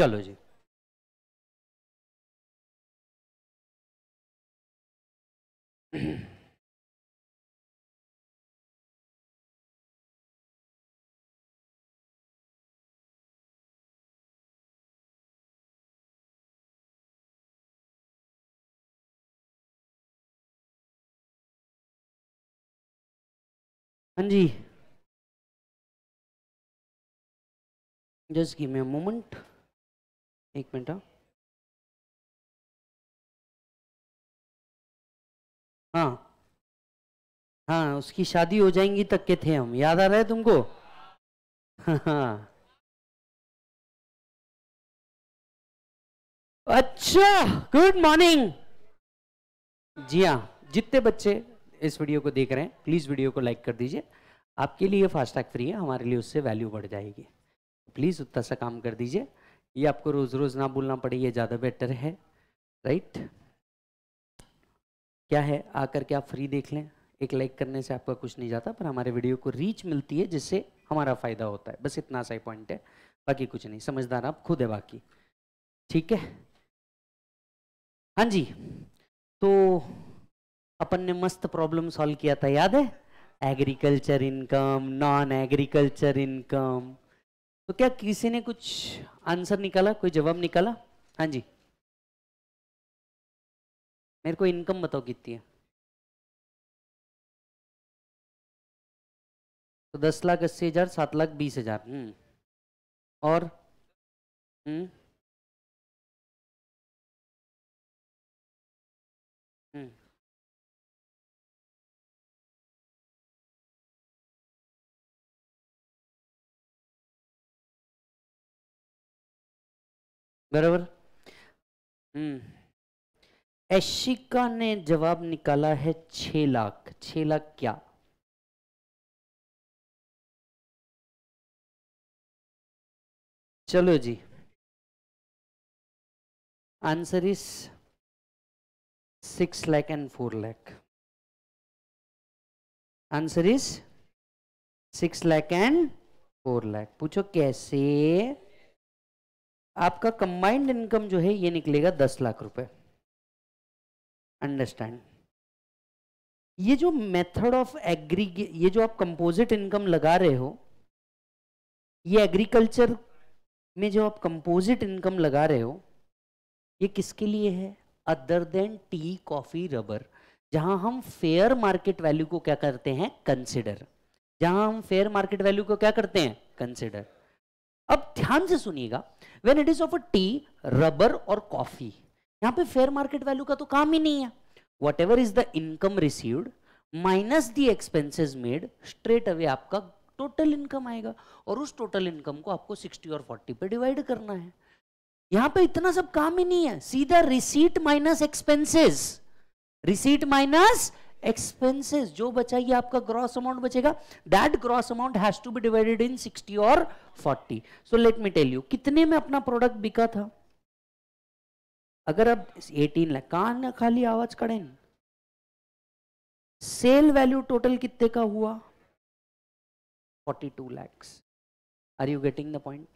चलो जी हाँ जी जिसकी अ मोमेंट एक मिनट हाँ।, हाँ हाँ उसकी शादी हो जाएंगी तक के थे हम याद आ रहा है तुमको हाँ अच्छा गुड मॉर्निंग जी हाँ जितने बच्चे इस वीडियो को देख रहे हैं प्लीज़ वीडियो को लाइक कर दीजिए आपके लिए फास्टैग फ्री है हमारे लिए उससे वैल्यू बढ़ जाएगी प्लीज़ उतना सा काम कर दीजिए ये आपको रोज रोज ना बोलना पड़े ये ज़्यादा बेटर है राइट क्या है आकर के आप फ्री देख लें एक लाइक करने से आपका कुछ नहीं जाता पर हमारे वीडियो को रीच मिलती है जिससे हमारा फ़ायदा होता है बस इतना सा ही पॉइंट है बाकी कुछ नहीं समझदार आप खुद है बाकी ठीक है हाँ जी तो अपन ने मस्त प्रॉब्लम सॉल्व किया था याद है agriculture income non agriculture income तो क्या किसी ने कुछ आंसर निकाला कोई जवाब निकाला हाँ जी मेरे को इनकम बताओ कितनी है तो दस लाख अस्सी हजार सात लाख बीस हजार हम्म। और हुँ? हम्म। बराबर हम्म एशिका ने जवाब निकाला है छ लाख छ लाख क्या चलो जी answer is six lakh and four lakh answer is six lakh and four lakh पूछो कैसे आपका कंबाइंड इनकम जो है ये निकलेगा दस लाख रुपए अंडरस्टैंड ये जो मेथड ऑफ एग्री ये जो आप कंपोजिट इनकम लगा रहे हो ये एग्रीकल्चर में जो आप कंपोजिट इनकम लगा रहे हो ये किसके लिए है other than tea coffee rubber जहां हम फेयर मार्केट वैल्यू को क्या करते हैं कंसिडर जहां हम फेयर मार्केट वैल्यू को क्या करते हैं कंसिडर अब ध्यान से सुनिएगा when it is of a tea rubber और कॉफी यहां पे फेयर मार्केट वैल्यू का तो काम ही नहीं है whatever is the income received minus the expenses made straight away आपका टोटल इनकम आएगा और उस टोटल इनकम को आपको 60 और 40 पे डिवाइड करना है यहां पे इतना सब काम ही नहीं है सीधा receipt minus expenses receipt minus expenses जो बचा ये आपका ग्रॉस अमाउंट बचेगा that gross amount has to be divided in 60 और 40 so let me tell you कितने में अपना प्रोडक्ट बिका था अगर अब 18 लाख कान खाली आवाज करें सेल वैल्यू टोटल कितने का हुआ 42 lakhs are you getting the point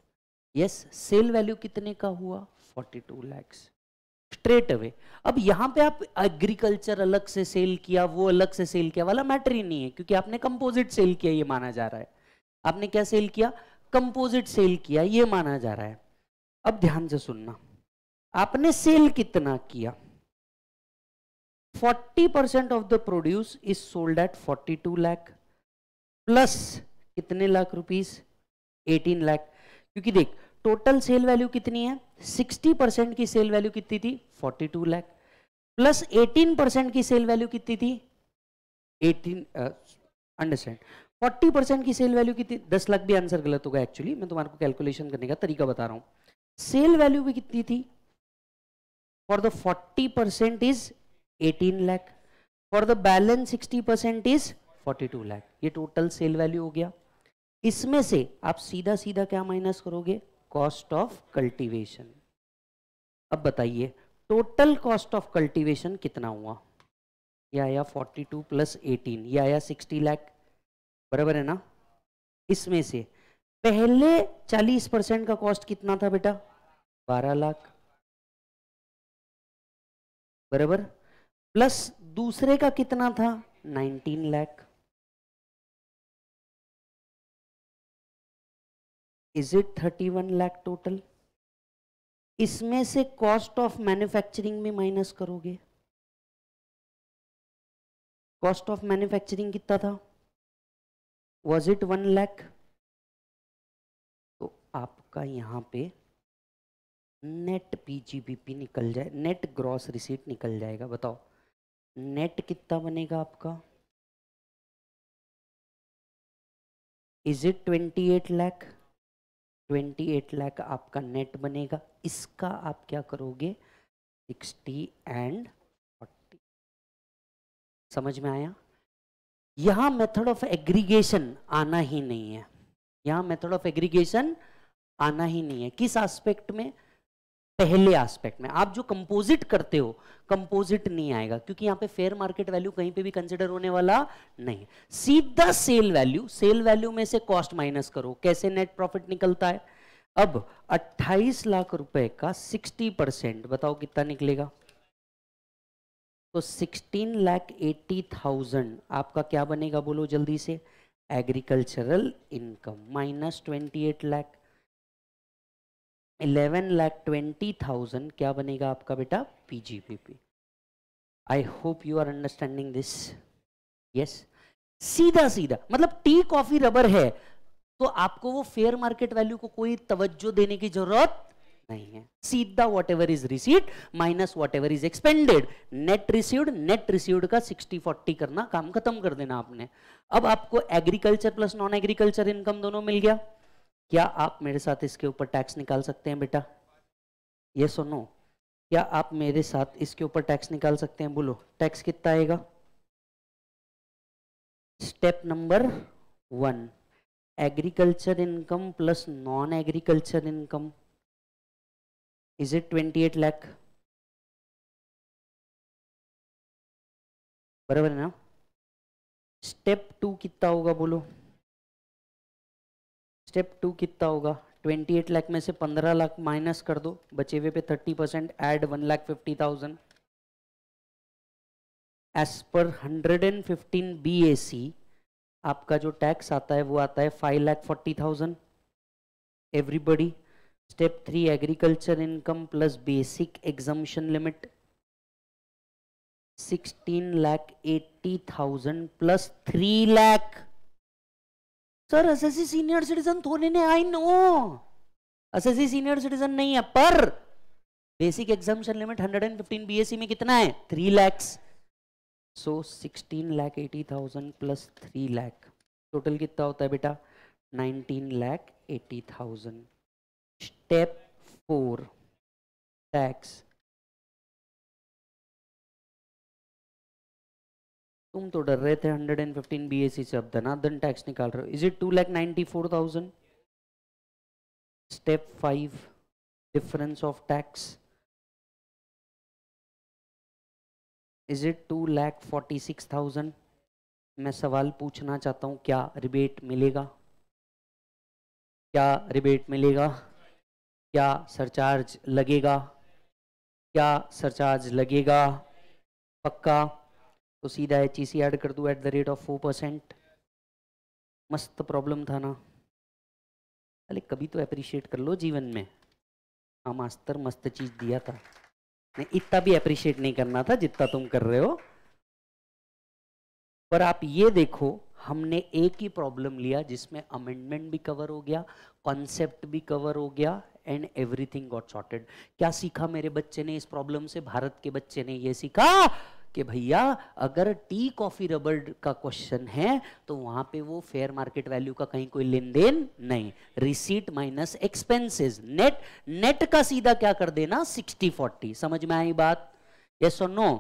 yes sale value कितने का हुआ 42 लैक्स स्ट्रेट अवे अब यहां पे आप एग्रीकल्चर अलग से सेल किया वो अलग से सेल किया वाला मैटर ही नहीं है क्योंकि आपने कंपोजिट सेल किया ये माना जा रहा है आपने क्या सेल किया कंपोजिट सेल किया ये माना जा रहा है अब ध्यान से सुनना आपने सेल कितना किया 40% percent of the produce is sold at 42 lakh plus कितने लाख रुपीस 18 लाख क्योंकि देख टोटल सेल वैल्यू कितनी है 60 परसेंट की सेल वैल्यू कितनी थी 42 लाख प्लस 18 परसेंट की सेल वैल्यू कितनी थी 18 अंडरस्टैंड फोर्टी परसेंट की सेल वैल्यू कितनी 10 लाख भी आंसर गलत होगा एक्चुअली मैं तुम्हारे को कैलकुलेशन करने का तरीका बता रहा हूं सेल वैल्यू भी कितनी थी for the forty percent is eighteen lakh for the balance sixty percent is forty two lakh ये टोटल सेल वैल्यू हो गया इसमें से आप सीधा सीधा क्या माइनस करोगे कॉस्ट ऑफ कल्टीवेशन अब बताइए टोटल कॉस्ट ऑफ कल्टीवेशन कितना हुआ यह आया 42 प्लस 18 यह आया 60 लाख बराबर है ना इसमें से पहले 40 परसेंट का कॉस्ट कितना था बेटा 12 लाख बराबर प्लस दूसरे का कितना था 19 lakh is it thirty one lakh total इसमें से कॉस्ट ऑफ मैन्युफैक्चरिंग में माइनस करोगे कॉस्ट ऑफ मैन्युफैक्चरिंग कितना था वॉज इट वन लैख तो आपका यहां पे नेट पीजीबीपी निकल जाए नेट ग्रॉस रिसीट निकल जाएगा बताओ नेट कितना बनेगा आपका is it twenty eight lakh twenty eight lakh आपका नेट बनेगा इसका आप क्या करोगे सिक्सटी एंड फोर्टी समझ में आया यहाँ मेथड ऑफ एग्रीगेशन आना ही नहीं है यहाँ मेथड ऑफ एग्रीगेशन आना ही नहीं है किस एस्पेक्ट में पहले एस्पेक्ट में आप जो कंपोजिट करते हो कंपोजिट नहीं आएगा क्योंकि यहां पे फेयर मार्केट वैल्यू कहीं पे भी कंसिडर होने वाला नहीं सीधा सेल वैल्यू सेल वैल्यू में से कॉस्ट माइनस करो कैसे नेट प्रॉफिट निकलता है अब 28 लाख रुपए का 60 परसेंट बताओ कितना निकलेगा तो 16 लाख एट्टी थाउजेंड आपका क्या बनेगा बोलो जल्दी से agricultural income minus twenty eight lakh eleven lakh twenty thousand क्या बनेगा आपका बेटा PGPP I hope you are understanding this yes सीधा सीधा मतलब टी कॉफी रबर है तो आपको वो फेयर मार्केट वैल्यू को कोई तवज्जो देने की जरूरत नहीं है सीधा whatever is receive minus whatever is expended net received net received का 60 40 करना काम खत्म कर देना आपने अब आपको agriculture plus non agriculture income दोनों मिल गया क्या आप मेरे साथ इसके ऊपर टैक्स निकाल सकते हैं बेटा ये सुनो क्या आप मेरे साथ इसके ऊपर टैक्स निकाल सकते हैं बोलो टैक्स कितना आएगा step number one agriculture income plus non agriculture income is it twenty eight lakh बराबर है ना स्टेप टू कितना होगा बोलो स्टेप टू कितना होगा 28 लाख में से 15 लाख माइनस कर दो बचे हुए पे 30 percent add one lakh fifty thousand as per hundred and fifteen B आपका जो टैक्स आता है वो आता है five lakh forty thousand everybody step three agriculture income plus basic exemption limit sixteen lakh eighty thousand plus three lakh sir S S senior citizen थोड़े ने I know S S senior citizen नहीं है पर बेसिक एग्जामेशन लिमिट 115 बीएससी में कितना है three lakhs so 16 eighty thousand plus three lakh total कितना होता है बेटा 19 eighty thousand step four tax तुम तो डर रहे थे 115 बीएसई से अब धनाधन टैक्स निकाल रहे हो is it two lakh ninety four thousand step five difference of tax is it two lakh forty six thousand मैं सवाल पूछना चाहता हूँ क्या रिबेट मिलेगा क्या रिबेट मिलेगा क्या सरचार्ज लगेगा क्या सरचार्ज लगेगा पक्का तो सीधा एच ई सी एड कर दूँ at the rate of four percent मस्त प्रॉब्लम था ना अरे कभी तो अप्रिशिएट कर लो जीवन में हाँ मास्तर मस्त चीज़ दिया था नहीं इतना भी अप्रिशिएट नहीं करना था जितना तुम कर रहे हो पर आप ये देखो हमने एक ही प्रॉब्लम लिया जिसमें अमेंडमेंट भी कवर हो गया कॉन्सेप्ट भी कवर हो गया एंड एवरीथिंग गॉट सॉर्टेड क्या सीखा मेरे बच्चे ने इस प्रॉब्लम से भारत के बच्चे ने ये सीखा कि भैया अगर टी कॉफी रबर का क्वेश्चन है तो वहां पे वो फेयर मार्केट वैल्यू का कहीं कोई लेन देन नहीं receipt minus expenses net net का सीधा क्या कर देना सिक्सटी फोर्टी समझ में आई बात ये सो नो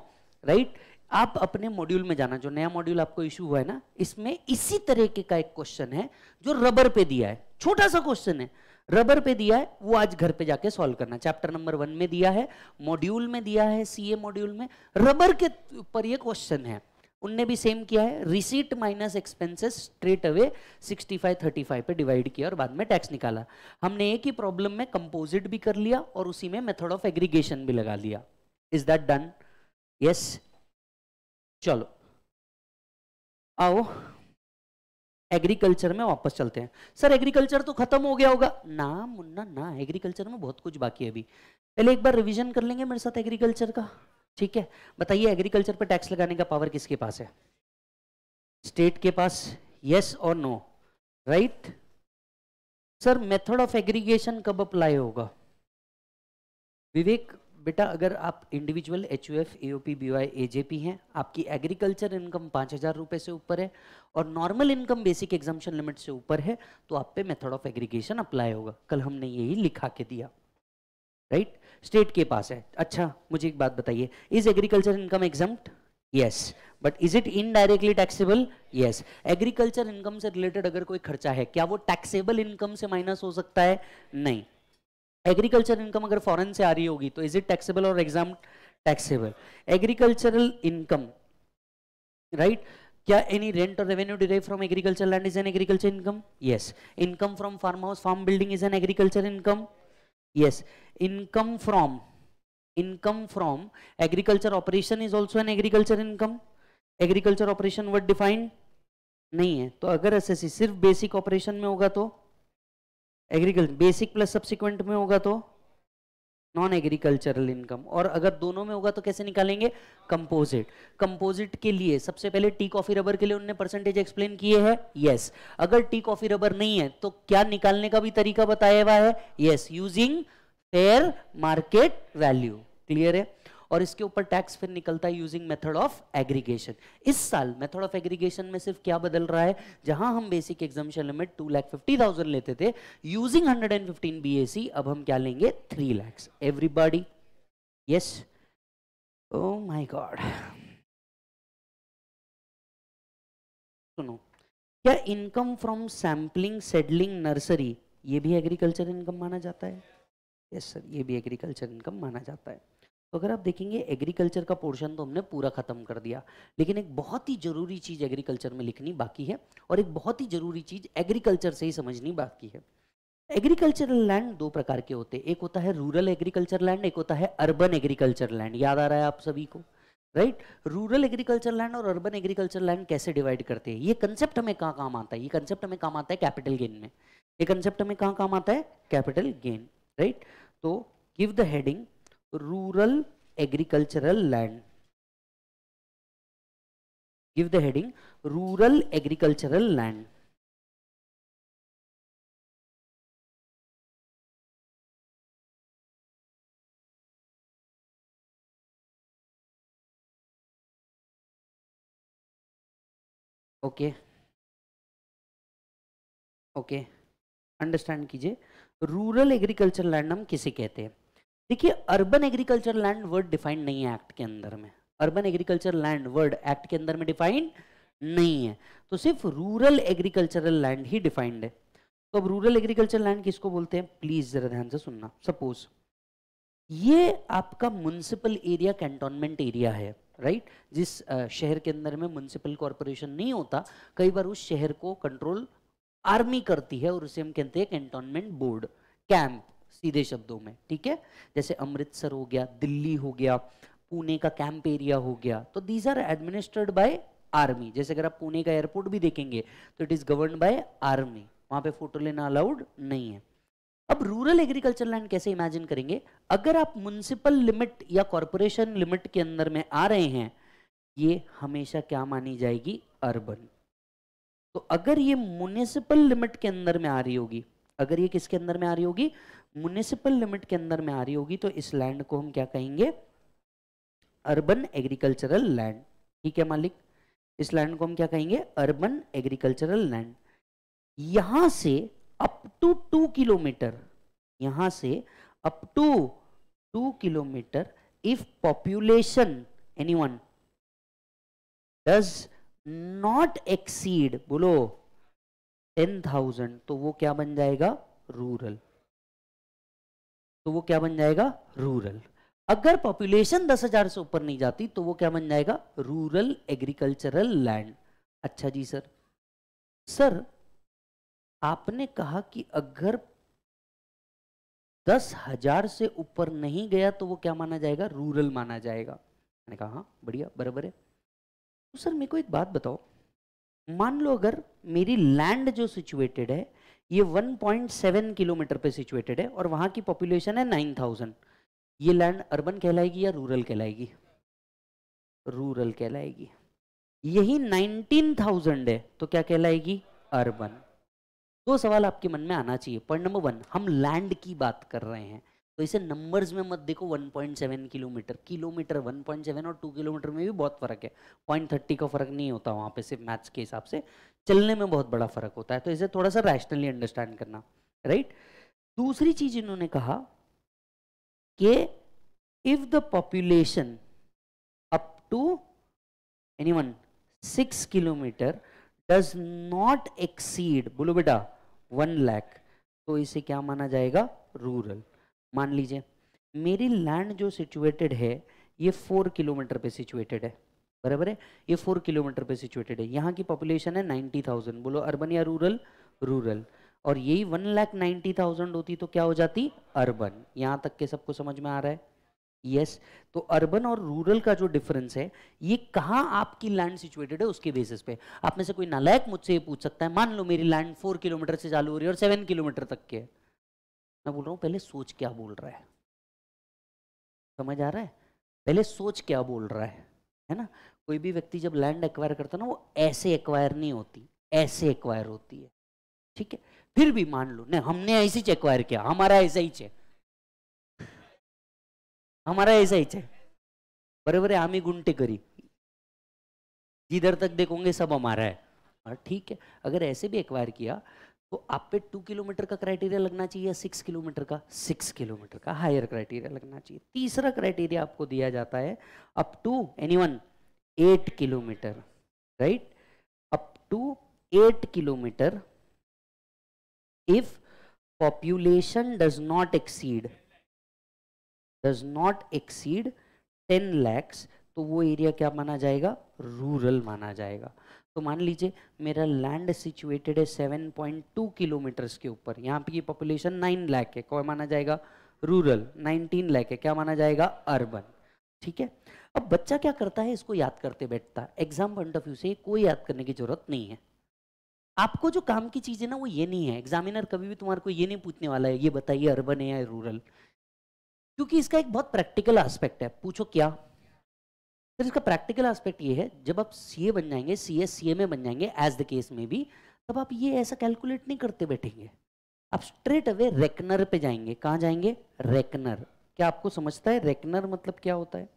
राइट आप अपने मॉड्यूल में जाना जो नया मॉड्यूल आपको इश्यू हुआ है ना इसमें इसी तरीके का एक क्वेश्चन है जो रबर पे दिया है छोटा सा क्वेश्चन है रबर पे दिया है वो आज घर पे जाके सॉल्व करना चैप्टर नंबर वन में दिया है मॉड्यूल में दिया है सीए मॉड्यूल में रबर के ऊपर ये क्वेश्चन है उनने भी सेम किया है receipt minus expenses straight away 65 35 पे डिवाइड किया और बाद में टैक्स निकाला हमने एक ही प्रॉब्लम में कंपोजिट भी कर लिया और उसी में मेथड ऑफ एग्रीगेशन भी लगा लिया इज दैट डन यस चलो आओ एग्रीकल्चर में वापस चलते हैं सर एग्रीकल्चर तो खत्म हो गया होगा ना मुन्ना ना एग्रीकल्चर में बहुत कुछ बाकी है अभी पहले एक बार रिविजन कर लेंगे मेरे साथ एग्रीकल्चर का ठीक है बताइए एग्रीकल्चर पर टैक्स लगाने का पावर किसके पास है स्टेट के पास यस और no right sir method of aggregation कब अप्लाई होगा विवेक बेटा अगर आप individual H U F A O P B Y A J P हैं आपकी एग्रीकल्चर इनकम पाँच हज़ार रुपये से ऊपर है और normal income basic exemption limit से ऊपर है तो आप पे मेथड ऑफ एग्रीगेशन अप्लाई होगा कल हमने यही लिखा के दिया राइट right? स्टेट के पास है अच्छा मुझे एक बात बताइए is agriculture income exempt yes but is it indirectly taxable yes agriculture income से रिलेटेड अगर कोई खर्चा है क्या वो टैक्सेबल इनकम से माइनस हो सकता है नहीं एग्रीकल्चर इनकम अगर फॉरेन से आ रही होगी तो इज इट टैक्सेबल और exempt taxable agricultural income right क्या एनी रेंट और revenue derive from agriculture land is an agriculture income yes income from farm house farm building is an agriculture income yes income from income from agriculture operation is also an agriculture income agriculture operation what defined नहीं है तो अगर S सिर्फ basic operation में होगा तो agriculture basic plus subsequent में होगा तो नॉन एग्रीकल्चरल इनकम और अगर दोनों में होगा तो कैसे निकालेंगे कंपोजिट कंपोजिट के लिए सबसे पहले टी कॉफी रबर के लिए उनने परसेंटेज एक्सप्लेन किए हैं यस अगर टी कॉफी रबर नहीं है तो क्या निकालने का भी तरीका बताया हुआ है yes using fair market value clear है और इसके ऊपर टैक्स फिर निकलता है यूजिंग मेथड ऑफ एग्रीगेशन इस साल मेथड ऑफ एग्रीगेशन में सिर्फ क्या बदल रहा है जहां हम basic exemption limit two lakh fifty thousand लेते थे using hundred and fifteen B A C अब हम क्या लेंगे three lakhs everybody yes oh my God सुनो क्या income from sampling seedling nursery ये भी एग्रीकल्चर इनकम माना जाता है यस yes, सर ये भी एग्रीकल्चर इनकम माना जाता है तो अगर आप देखेंगे एग्रीकल्चर का पोर्शन तो हमने पूरा ख़त्म कर दिया लेकिन एक बहुत ही ज़रूरी चीज़ एग्रीकल्चर में लिखनी बाकी है और एक बहुत ही ज़रूरी चीज़ एग्रीकल्चर से ही समझनी बाकी है एग्रीकल्चरल लैंड दो प्रकार के होते हैं एक होता है रूरल एग्रीकल्चर लैंड एक होता है अर्बन एग्रीकल्चर लैंड याद आ रहा है आप सभी को राइट रूरल एग्रीकल्चर लैंड और अर्बन एग्रीकल्चर लैंड कैसे डिवाइड करते हैं ये कंसेप्ट हमें कहाँ काम आता है ये कंसेप्ट हमें काम आता है कैपिटल गेन में ये कंसेप्ट हमें कहाँ काम आता है कैपिटल गेन राइट तो give the heading rural agricultural land give the heading rural agricultural land okay okay okay. Understand कीजिए रूरल एग्रीकल्चर लैंड हम किसे कहते हैं देखिए urban agriculture land word defined नहीं है एक्ट के अंदर में urban agriculture land word act के अंदर में डिफाइंड नहीं है तो सिर्फ रूरल एग्रीकल्चरल लैंड ही डिफाइंड है तो अब रूरल एग्रीकल्चर लैंड किसको बोलते हैं प्लीज जरा ध्यान से सुनना सपोज ये आपका म्यूनसिपल एरिया कैंटोनमेंट एरिया है राइट जिस शहर के अंदर में म्यूनसिपल कॉरपोरेशन नहीं होता कई बार उस शहर को कंट्रोल आर्मी करती है और उसे हम कहते हैं कैंटोनमेंट बोर्ड कैंप सीधे शब्दों में ठीक है जैसे अमृतसर हो गया दिल्ली हो गया पुणे का कैंप एरिया हो गया तो these are administered by army जैसे अगर आप पुणे का एयरपोर्ट भी देखेंगे तो it is govern by army वहां पे फोटो लेना अलाउड नहीं है अब रूरल एग्रीकल्चर लैंड कैसे इमेजिन करेंगे अगर आप म्यूनसिपल लिमिट या कॉरपोरेशन लिमिट के अंदर में आ रहे हैं ये हमेशा क्या मानी जाएगी अर्बन तो अगर ये म्यूनिसिपल लिमिट के अंदर में आ रही होगी अगर ये किसके अंदर में आ रही होगी म्यूनिसिपल लिमिट के अंदर में आ रही होगी तो इस लैंड को हम क्या कहेंगे अर्बन एग्रीकल्चरल लैंड ठीक है मालिक इस लैंड को हम क्या कहेंगे अर्बन एग्रीकल्चरल लैंड यहां से अप टू टू किलोमीटर यहां से up to two kilometre if population one does not exceed बोलो टेन थाउजेंड तो वो क्या बन जाएगा रूरल तो वो क्या बन जाएगा रूरल अगर पॉपुलेशन दस हजार से ऊपर नहीं जाती तो वो क्या बन जाएगा रूरल एग्रीकल्चरल लैंड अच्छा जी सर सर आपने कहा कि अगर दस हजार से ऊपर नहीं गया तो वो क्या माना जाएगा रूरल माना जाएगा मैंने कहा हाँ बढ़िया बराबर है तो सर मेरे को एक बात बताओ मान लो अगर मेरी लैंड जो सिचुएटेड है ये 1.7 किलोमीटर पे सिचुएटेड है और वहां की पॉपुलेशन है 9000 ये लैंड अर्बन कहलाएगी या रूरल कहलाएगी रूरल कहलाएगी यही 19,000 है तो क्या कहलाएगी अर्बन दो सवाल आपके मन में आना चाहिए पॉइंट नंबर वन हम लैंड की बात कर रहे हैं तो इसे नंबर्स में मत देखो 1.7 किलोमीटर किलोमीटर 1.7 और 2 किलोमीटर में भी बहुत फर्क है पॉइंट थर्टी का फर्क नहीं होता वहाँ पे सिर्फ मैथ्स के हिसाब से चलने में बहुत बड़ा फर्क होता है तो इसे थोड़ा सा रैशनली अंडरस्टैंड करना राइट दूसरी चीज इन्होंने कहा कि if the population up to one six kilometre does not exceed बोलो बेटा वन लैख तो इसे क्या माना जाएगा रूरल मान लीजिए मेरी लैंड जो सिचुएटेड है ये फोर किलोमीटर पे सिचुएटेड है बराबर है ये फोर किलोमीटर पे सिचुएटेड है यहाँ की पॉपुलेशन है नाइन्टी थाउजेंड बोलो अर्बन या रूरल रूरल और यही वन लैख नाइन्टी थाउजेंड होती तो क्या हो जाती अर्बन यहाँ तक के सबको समझ में आ रहा है यस yes, तो अर्बन और रूरल का जो डिफरेंस है ये कहाँ आपकी लैंड सिचुएटेड है उसके बेसिस पे आप में से कोई नालायक मुझसे ये पूछ सकता है मान लो मेरी लैंड फोर किलोमीटर से चालू हो रही है और सेवन किलोमीटर तक के है मैं बोल रहा हूँ पहले सोच क्या बोल रहा है समझ आ रहा है पहले सोच क्या बोल रहा है है ना कोई भी व्यक्ति जब लैंड एक्वायर करता है ना वो ऐसे एक्वायर नहीं होती ऐसे एक्वायर होती है ठीक है फिर भी मान लो नहीं हमने ऐसे ही एक्वायर किया हमारा ऐसा ही है हमारा ऐसा ही है बरोबर आहे आम्ही गुंटे करी जिधर तक देखोगे सब हमारा है हाँ, ठीक है अगर ऐसे भी एक्वायर किया तो आप पे टू किलोमीटर का क्राइटेरिया लगना चाहिए या सिक्स किलोमीटर का सिक्स किलोमीटर का हायर क्राइटेरिया लगना चाहिए तीसरा क्राइटेरिया आपको दिया जाता है up to any one eight kilometre right up to eight kilometre if population does not exceed does not exceed ten lakhs तो वो एरिया क्या माना जाएगा रूरल माना जाएगा तो मान लीजिए मेरा लैंड सिचुएटेड है 7.2 किलोमीटर्स के ऊपर यहाँ पे की पॉपुलेशन 9 लाख है कौन माना जाएगा रूरल 19 लाख है क्या माना जाएगा अर्बन ठीक है अब बच्चा क्या करता है इसको याद करते बैठता है एग्जाम पॉइंट ऑफ व्यू से कोई याद करने की जरूरत नहीं है आपको जो काम की चीज़ है ना वो ये नहीं है एग्जामिनर कभी भी तुम्हारे को ये नहीं पूछने वाला है ये बताइए अर्बन है या रूरल क्योंकि इसका एक बहुत प्रैक्टिकल एस्पेक्ट है पूछो क्या फिर इसका प्रैक्टिकल एस्पेक्ट ये है जब आप सीए बन जाएंगे सीए सीएमए बन जाएंगे एज द केस में भी तब आप ये ऐसा कैलकुलेट नहीं करते बैठेंगे आप स्ट्रेट अवे रेकनर पे जाएंगे कहाँ जाएंगे रेकनर क्या आपको समझता है रेकनर मतलब क्या होता है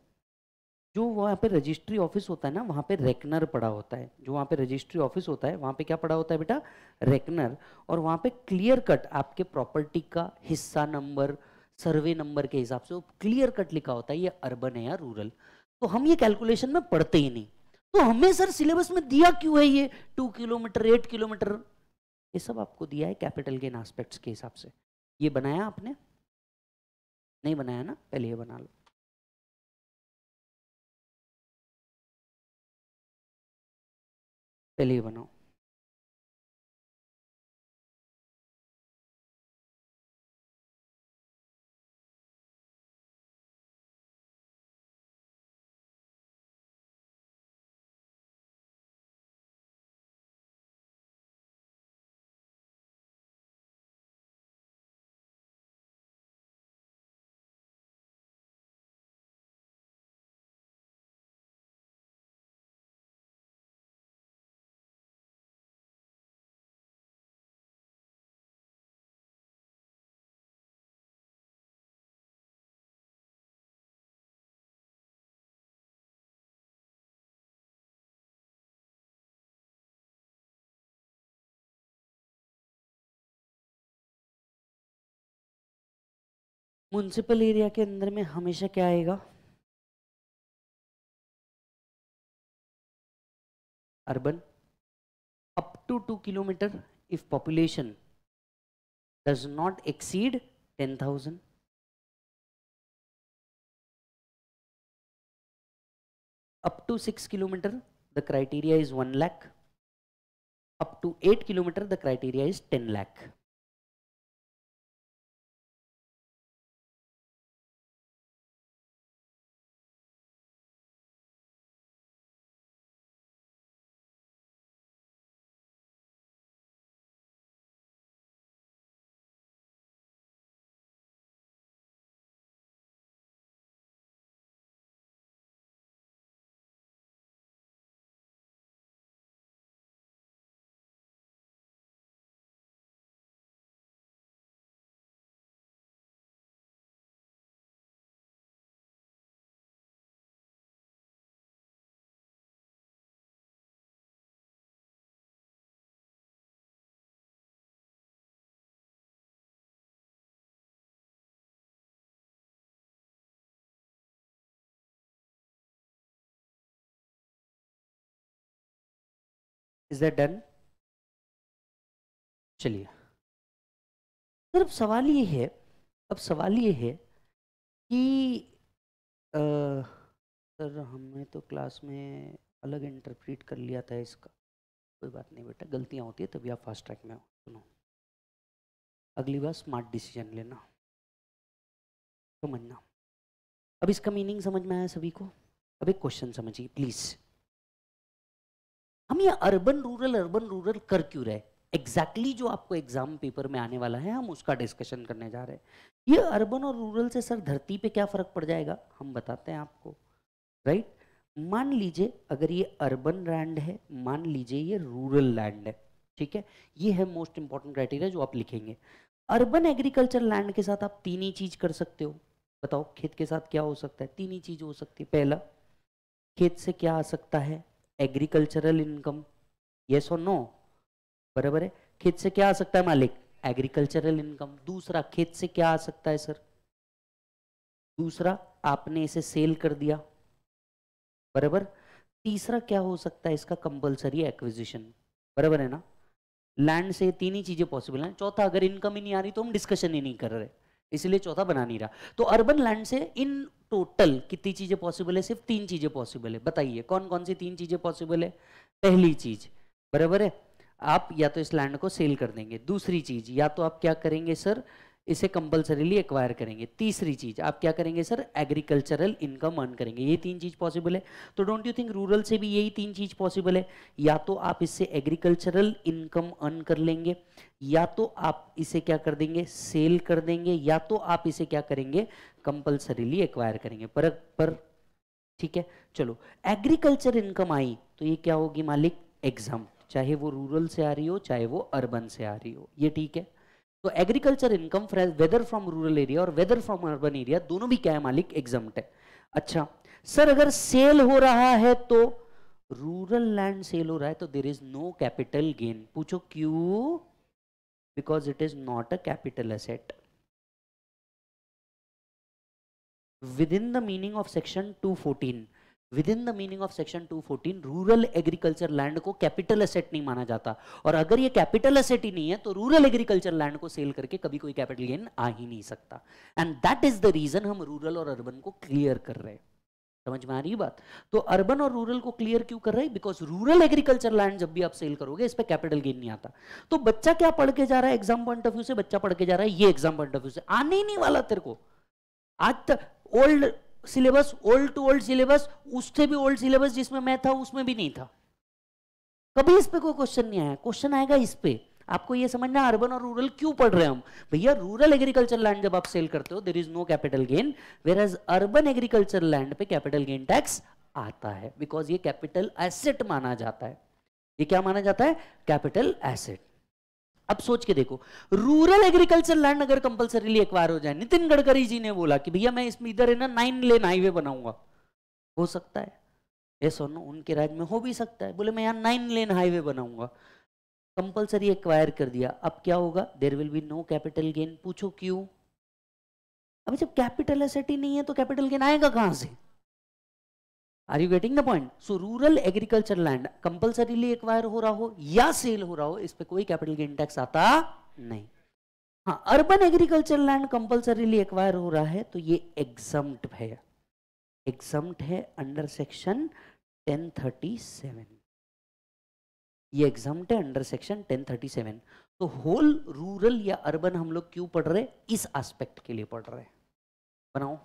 जो वहाँ पे रजिस्ट्री ऑफिस होता है ना वहाँ पे रेकनर पड़ा होता है जो वहाँ पे रजिस्ट्री ऑफिस होता है वहाँ पे क्या पड़ा होता है बेटा रेकनर और वहाँ पे क्लियर कट आपके प्रॉपर्टी का हिस्सा नंबर सर्वे नंबर के हिसाब से वो क्लियर कट लिखा होता है ये अर्बन है या रूरल तो हम ये कैलकुलेशन में पढ़ते ही नहीं तो हमें सर सिलेबस में दिया क्यों है ये टू किलोमीटर एट किलोमीटर ये सब आपको दिया है कैपिटल गेन आस्पेक्ट्स के हिसाब से ये बनाया आपने नहीं बनाया ना पहले ये बना लो पहले ये बनाओ म्यूनसिपल एरिया के अंदर में हमेशा क्या आएगा urban up to two kilometre if population does not exceed ten thousand up to six kilometre the criteria is one lakh up to eight kilometre the criteria is ten lakh is that done चलिए sir अब सवाल ये है अब सवाल ये है कि आ, सर हमने तो क्लास में अलग इंटरप्रीट कर लिया था इसका कोई बात नहीं बेटा गलतियाँ होती है तभी आप फास्ट ट्रैक में हो सुनो अगली बार स्मार्ट डिसीजन लेना समझना अब इसका मीनिंग समझ में आया सभी को अब एक क्वेश्चन समझिए प्लीज़ हम ये अर्बन रूरल अर्बन रूरल कर क्यों रहे एग्जैक्टली exactly जो आपको एग्जाम पेपर में आने वाला है हम उसका डिस्कशन करने जा रहे हैं ये अर्बन और रूरल से सर धरती पे क्या फ़र्क पड़ जाएगा हम बताते हैं आपको राइट मान लीजिए अगर ये अर्बन लैंड है मान लीजिए ये रूरल लैंड है ठीक है ये है मोस्ट इंपॉर्टेंट क्राइटेरिया जो आप लिखेंगे अर्बन एग्रीकल्चर लैंड के साथ आप तीन ही चीज कर सकते हो बताओ खेत के साथ क्या हो सकता है तीन ही चीज हो सकती है पहला खेत से क्या आ सकता है एग्रीकल्चरल इनकम ये सो नो बराबर है खेत से क्या आ सकता है मालिक एग्रीकल्चरल इनकम दूसरा खेत से क्या आ सकता है सर दूसरा आपने इसे सेल कर दिया बराबर तीसरा क्या हो सकता है इसका कंपलसरी एक्विजिशन बराबर है ना लैंड से तीन ही चीजें पॉसिबल हैं चौथा अगर इनकम ही नहीं आ रही तो हम डिस्कशन ही नहीं कर रहे इसलिए चौथा बना नहीं रहा तो अर्बन लैंड से इन टोटल कितनी चीज़ें पॉसिबल है सिर्फ तीन चीज़ें पॉसिबल है बताइए कौन कौन सी तीन चीज़ें पॉसिबल है पहली चीज़ बराबर है आप या तो इस लैंड को सेल कर देंगे दूसरी चीज़ या तो आप क्या करेंगे सर इसे कंपलसरीली एक्वायर करेंगे तीसरी चीज आप क्या करेंगे सर एग्रीकल्चरल इनकम अर्न करेंगे ये तीन चीज पॉसिबल है तो डोंट यू थिंक रूरल से भी यही तीन चीज पॉसिबल है या तो आप इससे एग्रीकल्चरल इनकम अर्न कर लेंगे या तो आप इसे क्या कर देंगे सेल कर देंगे या तो आप इसे क्या करेंगे कंपल्सरीली एक्वायर करेंगे पर पर ठीक है चलो एग्रीकल्चर इनकम आई तो ये क्या होगी मालिक एग्जाम चाहे वो रूरल से आ रही हो चाहे वो अर्बन से आ रही हो ये ठीक है तो agriculture income whether from rural area और वेदर फ्रॉम अर्बन एरिया दोनों भी क्या है मालिक एग्जाम है अच्छा सर अगर सेल हो रहा है तो रूरल लैंड सेल हो रहा है तो there is no capital gain पूछो क्यू because it is not a capital asset within the meaning of section two fourteen within the meaning of section 214 rural agriculture land को capital asset नहीं माना जाता और अगर ये capital asset ही नहीं है तो रूरल एग्रीकल्चर लैंड को सेल करके कभी कोई कैपिटल गेन आ ही नहीं सकता and that is the reason हम रूरल और अर्बन को क्लियर कर रहे समझ में आ रही बात तो अर्बन और रूरल को क्लियर क्यों कर रहे हैं बिकॉज रूरल एग्रीकल्चर लैंड जब भी आप सेल करोगे इस पर कैपिटल गेन नहीं आता तो बच्चा क्या पढ़ के जा रहा है एग्जाम पॉइंट ऑफ व्यू से बच्चा पढ़ के जा रहा है ये एग्जाम पॉइंट ऑफ व्यू से आने ही नहीं वाला तेरे को आज तक old syllabus old to old syllabus उससे भी ओल्ड सिलेबस जिसमें मैं था उसमें भी नहीं था कभी इस पर कोई क्वेश्चन नहीं आया क्वेश्चन आएगा इस पर आपको यह समझना अर्बन और रूरल क्यों पढ़ रहे हैं हम भैया रूरल एग्रीकल्चर लैंड जब आप सेल करते हो there is no capital gain whereas urban agriculture land पे कैपिटल गेन टैक्स आता है बिकॉज ये कैपिटल एसेट माना जाता है ये क्या माना जाता है कैपिटल एसेट अब सोच के देखो रूरल एग्रीकल्चर लैंड अगर कंपलसरीली एक्वायर हो जाए नितिन गडकरी जी ने बोला कि भैया मैं इसमें इधर है ना नाइन लेन हाईवे बनाऊंगा हो सकता है ये सोनो उनके राज्य में हो भी सकता है बोले मैं यहाँ नाइन लेन हाईवे बनाऊंगा कंपलसरी एक्वायर कर दिया अब क्या होगा there will be no capital gain पूछो क्यों अब जब कैपिटल एसेट ही नहीं है तो कैपिटल गेन आएगा कहां से are you getting the point so rural agriculture land compulsorily acquire हो रहा हो या सेल हो रहा हो इस पर कोई कैपिटल गेन टैक्स आता नहीं हाँ urban agriculture land compulsorily acquire हो रहा है तो ये एग्जाम है एग्जाम है अंडर सेक्शन 1037 ये एग्जाम है अंडर सेक्शन 1037 तो होल रूरल या अर्बन हम लोग क्यों पढ़ रहे इस एस्पेक्ट के लिए पढ़ रहे बनाओ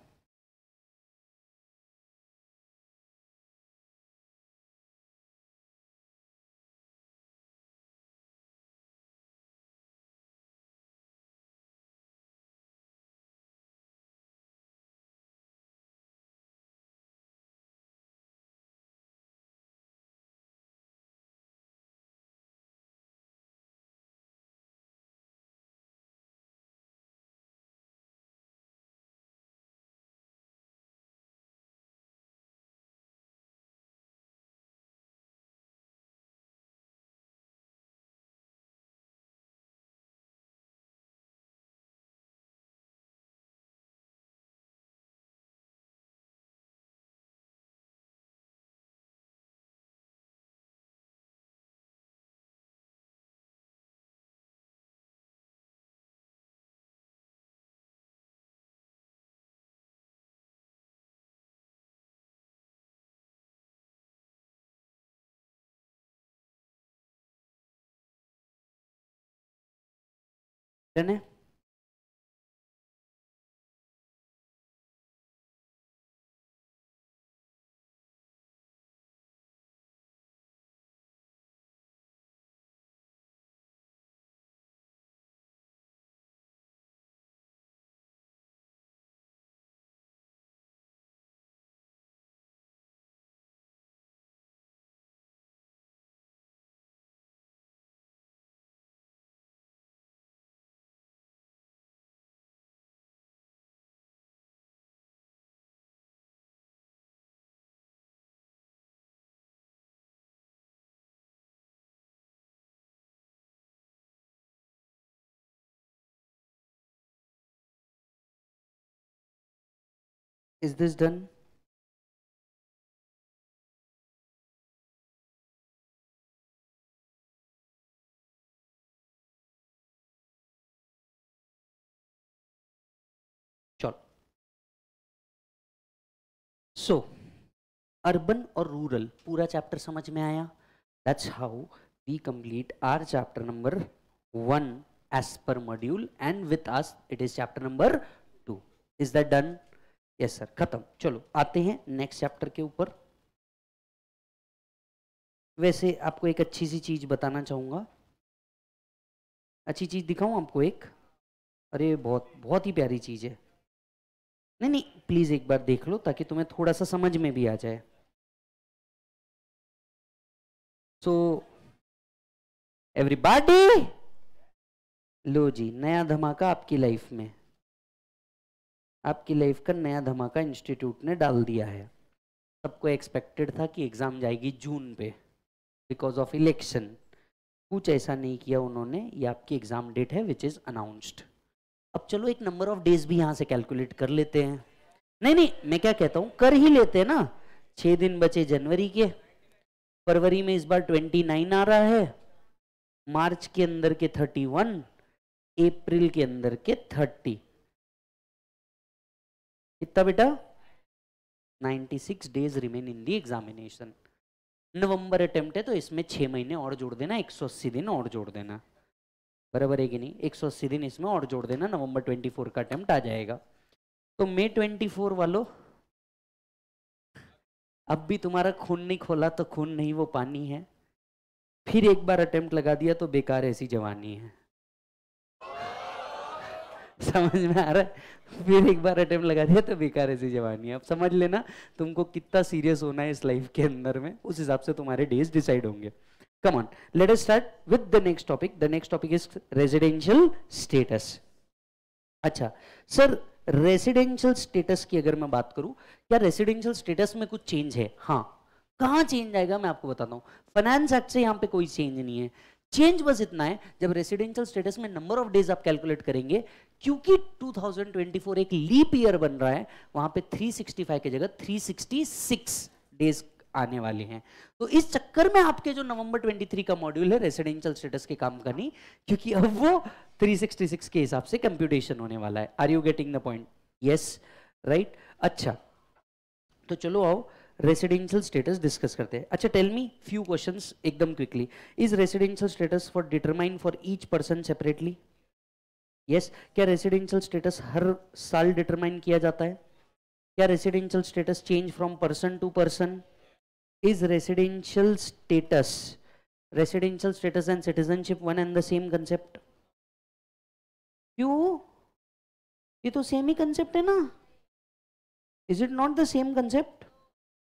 né? is this done sure so urban or rural पूरा chapter समझ में आया that's how we complete our chapter number 1 as per module and with us it is chapter number 2 is that done yes sir खत्म चलो आते हैं next chapter के ऊपर वैसे आपको एक अच्छी सी चीज़ बताना चाहूंगा अच्छी चीज़ दिखाऊं आपको एक अरे बहुत बहुत ही प्यारी चीज़ है नहीं नहीं प्लीज़ एक बार देख लो ताकि तुम्हें थोड़ा सा समझ में भी आ जाए सो एवरीबॉडी लो जी नया धमाका आपकी लाइफ में आपकी लाइफ का नया धमाका इंस्टीट्यूट ने डाल दिया है सबको एक्सपेक्टेड था कि एग्ज़ाम जाएगी जून पे बिकॉज ऑफ इलेक्शन कुछ ऐसा नहीं किया उन्होंने ये आपकी एग्ज़ाम डेट है विच इज़ अनाउंस्ड अब चलो एक नंबर ऑफ डेज भी यहाँ से कैलकुलेट कर लेते हैं नहीं नहीं मैं क्या कहता हूँ कर ही लेते हैं ना छः दिन बचे जनवरी के फरवरी में इस बार ट्वेंटी नाइन आ रहा है मार्च के अंदर के थर्टी वन अप्रैल के अंदर के थर्टी कितना बेटा 96 days remain in the examination November attempt है तो इसमें छः महीने और जोड़ देना 180 दिन और जोड़ देना बराबर है कि नहीं 180 दिन इसमें और जोड़ देना नवंबर 24 का अटेम्प्ट आ जाएगा तो मई 24 वालों अब भी तुम्हारा खून नहीं खोला तो खून नहीं वो पानी है फिर एक बार अटेम्प्ट लगा दिया तो बेकार ऐसी जवानी है समझ में आ रहा है फिर एक बार अटेम्प्ट लगा दिया तो बेकार ऐसी जवानी है अब समझ लेना तुमको कितना सीरियस होना है इस लाइफ के अंदर में उस हिसाब से तुम्हारे डेज डिसाइड होंगे come on let us start with the next topic the next topic is residential status अच्छा सर रेसिडेंशियल स्टेटस की अगर मैं बात करूं क्या रेसिडेंशियल स्टेटस में कुछ चेंज है हाँ कहां चेंज आएगा मैं आपको बताता हूं फाइनेंस एक्ट से यहां पे कोई चेंज नहीं है चेंज बस इतना है जब रेसिडेंशियल स्टेटस में नंबर ऑफ डेज आप कैलकुलेट करेंगे क्योंकि 2024 एक लीप ईयर बन रहा है वहां पे 365 के जगह 366 डेज आने वाले हैं तो इस चक्कर में आपके जो नवंबर 23 का मॉड्यूल है रेसिडेंशियल स्टेटस के काम करनी क्योंकि अब वो 366 के हिसाब से कंप्यूटेशन होने वाला है are you getting the point yes right अच्छा तो चलो आओ रेसिडेंशियल स्टेटस डिस्कस करते हैं अच्छा टेल मी फ्यू क्वेश्चंस एकदम quickly is residential status for determine for each person separately yes क्या रेसिडेंशियल स्टेटस हर साल डिटरमाइन किया जाता है क्या residential status change from person to person is residential status residential status and citizenship one and the same concept क्यों ये तो सेम ही कंसेप्ट है ना is it not the same concept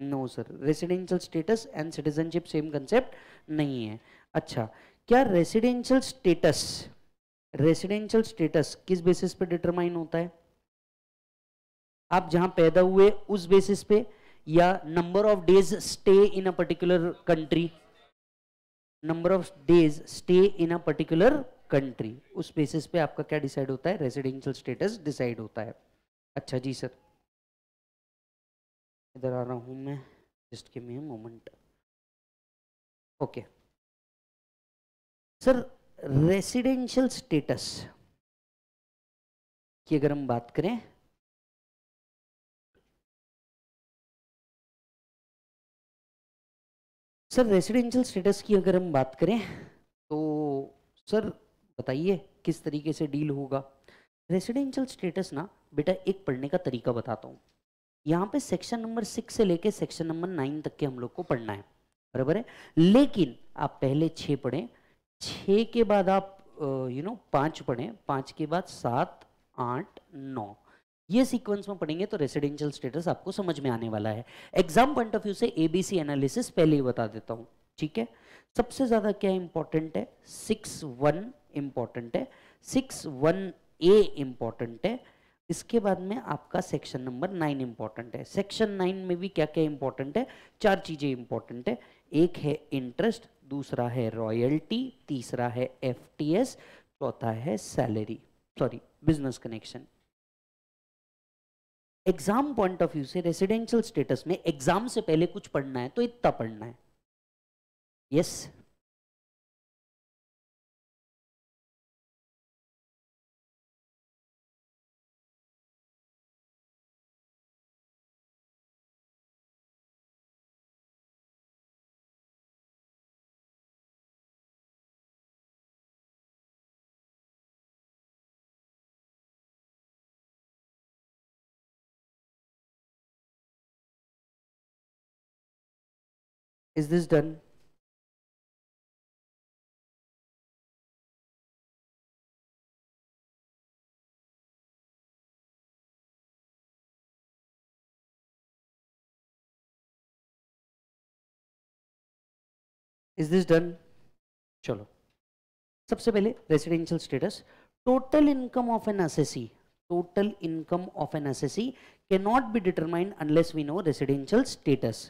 no sir residential status and citizenship same concept नहीं है अच्छा क्या रेसिडेंशियल स्टेटस रेसिडेंशियल स्टेटस किस बेसिस पे डिटरमाइन होता है आप जहां पैदा हुए उस बेसिस पे या number of days stay in a particular country number of days stay in a particular country उस बेसिस पे आपका क्या डिसाइड होता है रेसिडेंशियल स्टेटस डिसाइड होता है अच्छा जी सर इधर आ रहा हूं मैं जस्ट के me moment okay sir residential status की अगर हम बात करें सर रेसिडेंशियल स्टेटस की अगर हम बात करें तो सर बताइए किस तरीके से डील होगा रेसिडेंशियल स्टेटस ना बेटा एक पढ़ने का तरीका बताता हूँ यहाँ पे सेक्शन नंबर सिक्स से लेके सेक्शन नंबर नाइन तक के हम लोग को पढ़ना है बराबर है लेकिन आप पहले छः पढ़ें छ के बाद आप यू नो पांच पढ़ें पांच के बाद सात आठ नौ ये सीक्वेंस में पढ़ेंगे तो रेसिडेंशियल स्टेटस आपको समझ में आने वाला है एग्जाम पॉइंट ऑफ व्यू से एबीसी एनालिसिस पहले ही बता देता हूं ठीक है सबसे ज़्यादा क्या इंपॉर्टेंट है सिक्स वन इंपॉर्टेंट है सिक्स वन ए इंपॉर्टेंट है इसके बाद में आपका सेक्शन नंबर नाइन इंपॉर्टेंट है सेक्शन नाइन में भी क्या क्या इंपॉर्टेंट है चार चीज़ें इंपॉर्टेंट है एक है इंटरेस्ट दूसरा है रॉयल्टी तीसरा है एफटीएस चौथा है salary sorry business connection exam point of view से रेसिडेंशियल स्टेटस में एग्जाम से पहले कुछ पढ़ना है तो इतना पढ़ना है yes yes? is this done is this done चलो सबसे पहले residential status total income of an assessee total income of an assessee can not be determined unless we know residential status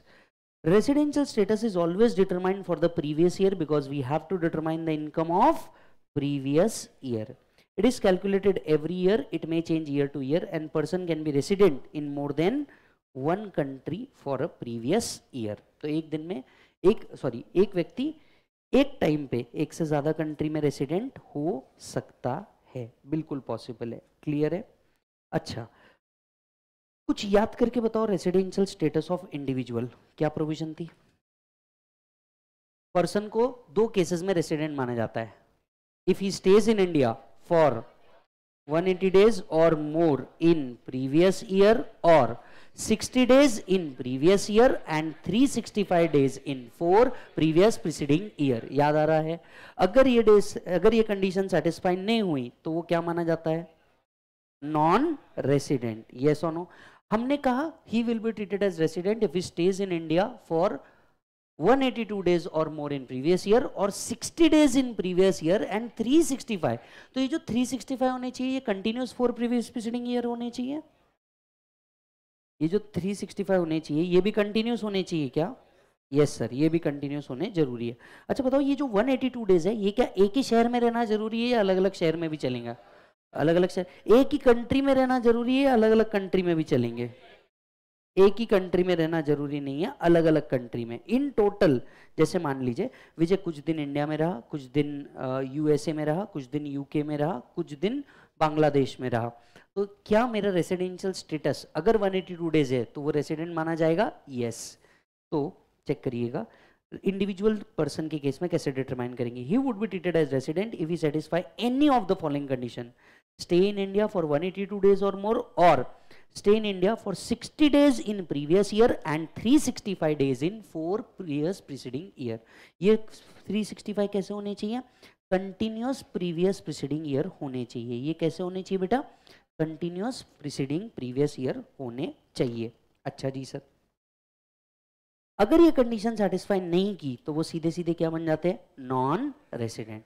residential status is always determined for the previous year because we have to determine the income of previous year it is calculated every year it may change year to year and person can be resident in more than one country for a previous year to ek din mein ek sorry ek vyakti ek time pe ek se zyada country mein resident ho sakta hai bilkul possible hai clear hai acha कुछ याद करके बताओ residential status of individual क्या provision थी person को दो cases में resident माना जाता है if he stays in India for 180 days और मोर इन प्रीवियस ईयर और 60 days in previous year and 365 days in four previous preceding year याद आ रहा है अगर ये डेज अगर ये कंडीशन सेटिस्फाई नहीं हुई तो वो क्या माना जाता है नॉन रेसिडेंट यस और नो हमने कहा he will be treated as resident if stays in India for 182 days और मोर इन प्रीवियस ईयर और 60 days in previous year and 365 तो ये जो 365 होने चाहिए ये continuous four previous preceding year होने चाहिए ये जो 365 होने चाहिए ये भी कंटिन्यूस होने चाहिए क्या यस yes, सर ये भी कंटिन्यूस होने जरूरी है अच्छा बताओ ये जो 182 डेज है ये क्या एक ही शहर में रहना जरूरी है या अलग अलग शहर में भी चलेगा अलग अलग शहर एक ही कंट्री में रहना जरूरी है अलग अलग कंट्री में भी चलेंगे एक ही कंट्री में रहना जरूरी नहीं है अलग अलग कंट्री में इन टोटल जैसे मान लीजिए विजय कुछ दिन इंडिया में रहा कुछ दिन यूएसए में रहा कुछ दिन यूके में रहा कुछ दिन बांग्लादेश में रहा तो क्या मेरा रेसिडेंशियल स्टेटस अगर 182 डेज है तो वो रेसिडेंट माना जाएगा यस yes. तो चेक करिएगा इंडिविजुअल पर्सन के केस में कैसे डिटरमाइन करेंगे he would be treated as resident if he satisfy any of the following condition stay in India for 182 days or more or stay in India for 60 days in previous year and 365 days in four years preceding year. ये 365 कैसे होने चाहिए continuous previous preceding year होने चाहिए ये कैसे होने चाहिए बेटा कंटिन्यूस प्रिसीडिंग प्रीवियस ईयर होने चाहिए अच्छा जी सर अगर ये कंडीशन सेटिस्फाई नहीं की तो वो सीधे सीधे क्या बन जाते हैं नॉन रेसिडेंट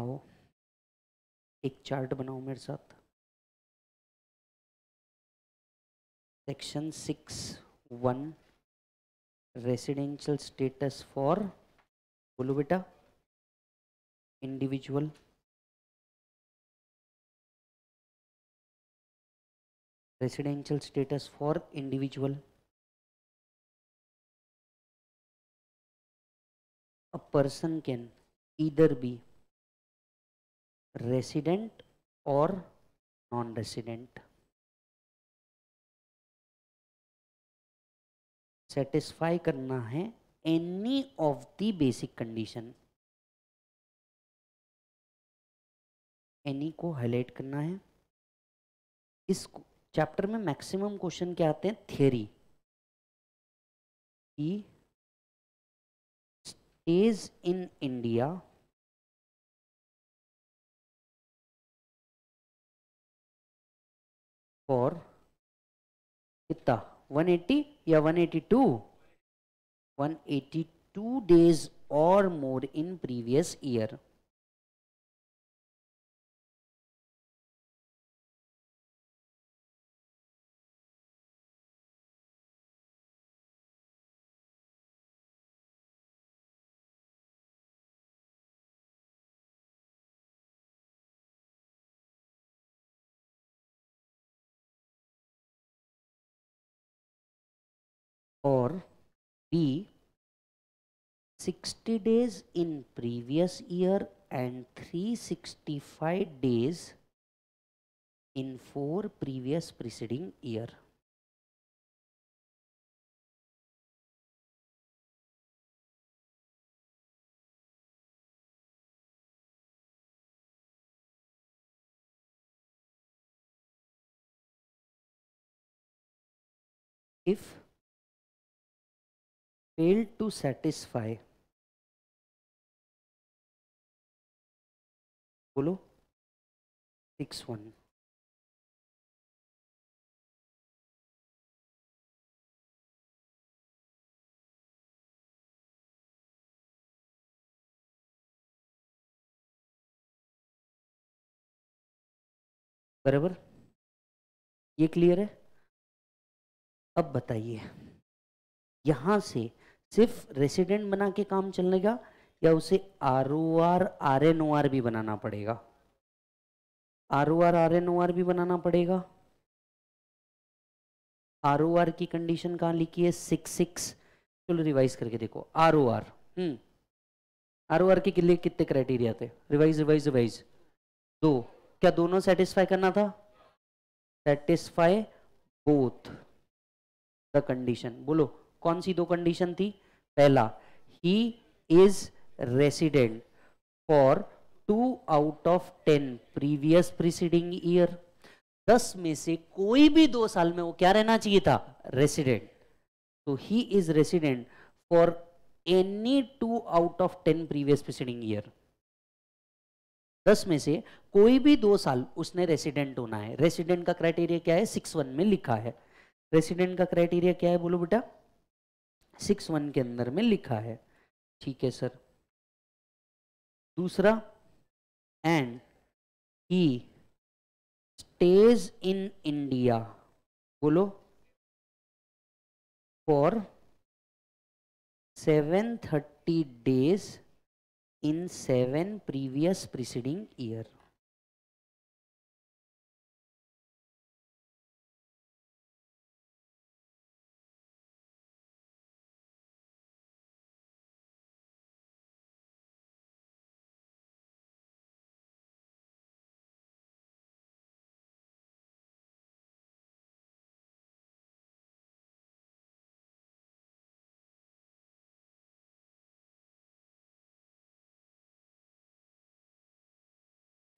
आओ एक चार्ट बनाओ मेरे साथ section six one residential status for बोलो बेटा individual residential status for individual a person can either be resident और नॉन रेसिडेंट सेटिस्फाई करना है any of the basic condition any को हाईलाइट करना है इस चैप्टर में मैक्सिमम क्वेश्चन क्या आते हैं theory stays in India for कितना 180 या 182 182 days or more in previous year 60 days in previous year and 365 days in four previous preceding year. If failed to satisfy बोलो सिक्स वन बराबर ये clear है अब बताइए यहां से सिर्फ रेसिडेंट बना के काम चलेगा या उसे R O R R N O R भी बनाना पड़ेगा R O R R N O R भी बनाना पड़ेगा आर ओ आर की कंडीशन कहाँ लिखी है सिक्स सिक्स चलो रिवाइज करके देखो आर ओ आर हम्म। आर ओ आर के लिए कितने क्राइटेरिया थे रिवाइज रिवाइज रिवाइज दो क्या दोनों सेटिस्फाई करना था सेटिस्फाई बोथ द कंडीशन बोलो कौन सी दो कंडीशन थी पहला he is resident for 2 out of 10 previous preceding year 10 में से कोई भी दो साल में वो क्या रहना चाहिए था resident so he is resident for any two out of ten previous preceding year दस में से कोई भी दो साल उसने resident होना है resident का criteria क्या है सिक्स वन में लिखा है रेसिडेंट का क्राइटेरिया क्या है बोलो बेटा सिक्स वन के अंदर में लिखा है ठीक है सर दूसरा and he stays in India बोलो for seven thirty days in seven previous preceding year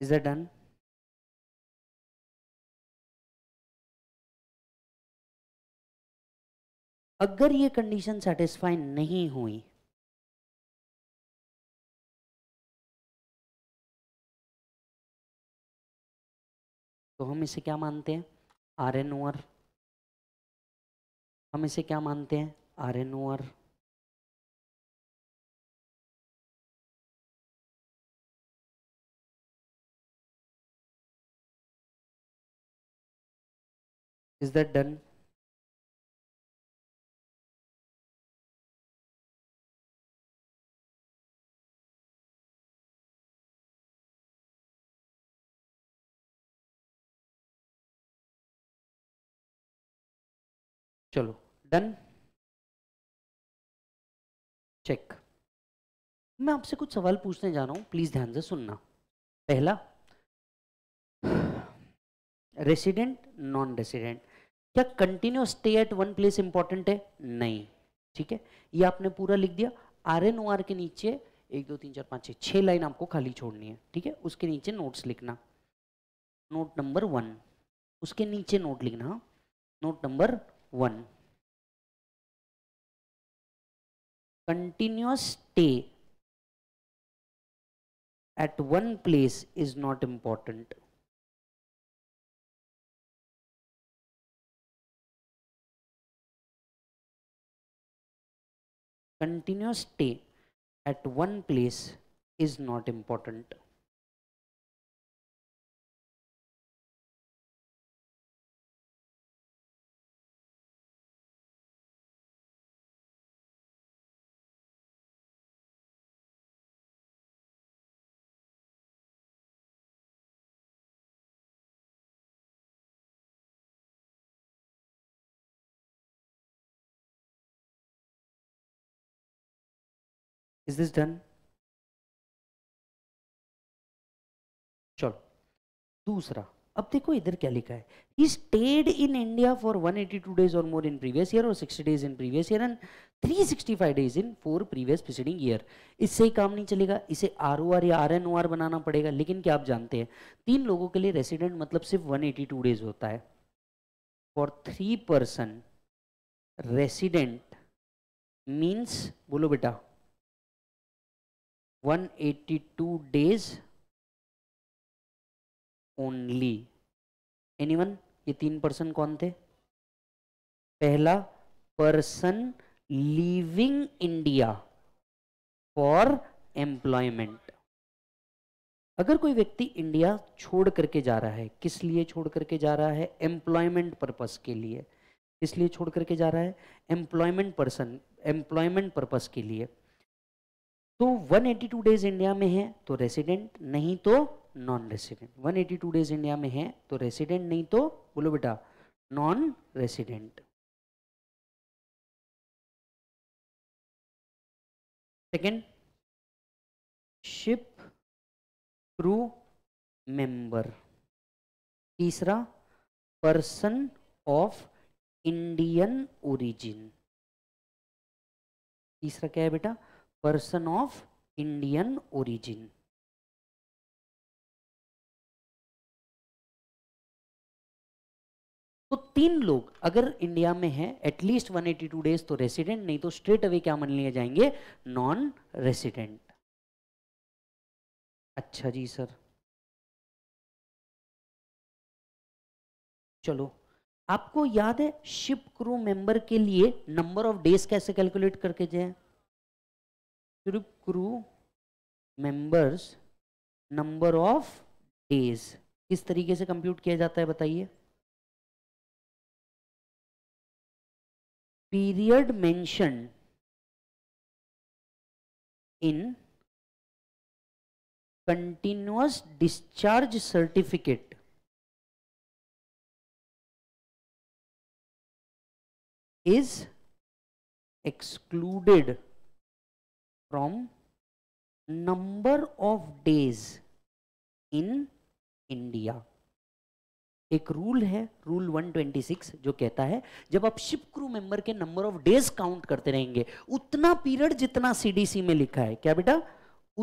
is that done अगर ये कंडीशन सेटिस्फाई नहीं हुई तो हम इसे क्या मानते हैं आर एन ओर हम इसे क्या मानते हैं R N O is that done चलो डन चेक मैं आपसे कुछ सवाल पूछने जा रहा हूँ प्लीज ध्यान से सुनना पहला रेसिडेंट नॉन रेसिडेंट क्या continue stay at one place important है नहीं ठीक है ये आपने पूरा लिख दिया आर एन ओ आर के नीचे एक दो तीन चार पाँच छः छः लाइन आपको खाली छोड़नी है ठीक है उसके नीचे नोट्स लिखना नोट नंबर वन उसके नीचे नोट लिखना note number one continuous stay at one place is not important continuous stay at one place is not important is this done चलो दूसरा अब देखो इधर क्या लिखा है he stayed in India for 182 days और मोर इन प्रीवियस ईयर और 60 days in previous year and 365 days in four previous preceding year इससे ही काम नहीं चलेगा इसे आर ओ आर या आर एन ओ आर बनाना पड़ेगा लेकिन क्या आप जानते हैं तीन लोगों के लिए रेसिडेंट मतलब सिर्फ 182 डेज होता है for three person resident means बोलो बेटा 182 डेज ओनली एनीवन ये तीन पर्सन कौन थे पहला person leaving India for employment अगर कोई व्यक्ति इंडिया छोड़ करके जा रहा है किस लिए छोड़ करके जा रहा है एम्प्लॉयमेंट पर्पस के लिए किस लिए छोड़ करके जा रहा है एम्प्लॉयमेंट पर्सन एम्प्लॉयमेंट पर्पस के लिए तो 182 डेज इंडिया में है तो रेसिडेंट नहीं तो नॉन रेसिडेंट 182 डेज इंडिया में है तो रेसिडेंट नहीं तो बोलो बेटा non resident second ship crew member तीसरा पर्सन ऑफ इंडियन ओरिजिन तीसरा क्या है बेटा person of indian origin तो तीन लोग अगर इंडिया में है एटलीस्ट 182 डेज तो रेसिडेंट नहीं तो स्ट्रेट अवे क्या मान लिए जाएंगे नॉन रेसिडेंट अच्छा जी सर चलो आपको याद है शिप क्रू मेंबर के लिए नंबर ऑफ डेज कैसे कैलकुलेट करके जाए ट्रिप crew members number of days किस तरीके से कंप्यूट किया जाता है बताइए period mention in continuous discharge certificate is excluded from number of days in India. एक रूल है रूल 126 जो कहता है जब आप शिप क्रू मेंबर के नंबर ऑफ डेज काउंट करते रहेंगे उतना पीरियड जितना सीडीसी में लिखा है क्या बेटा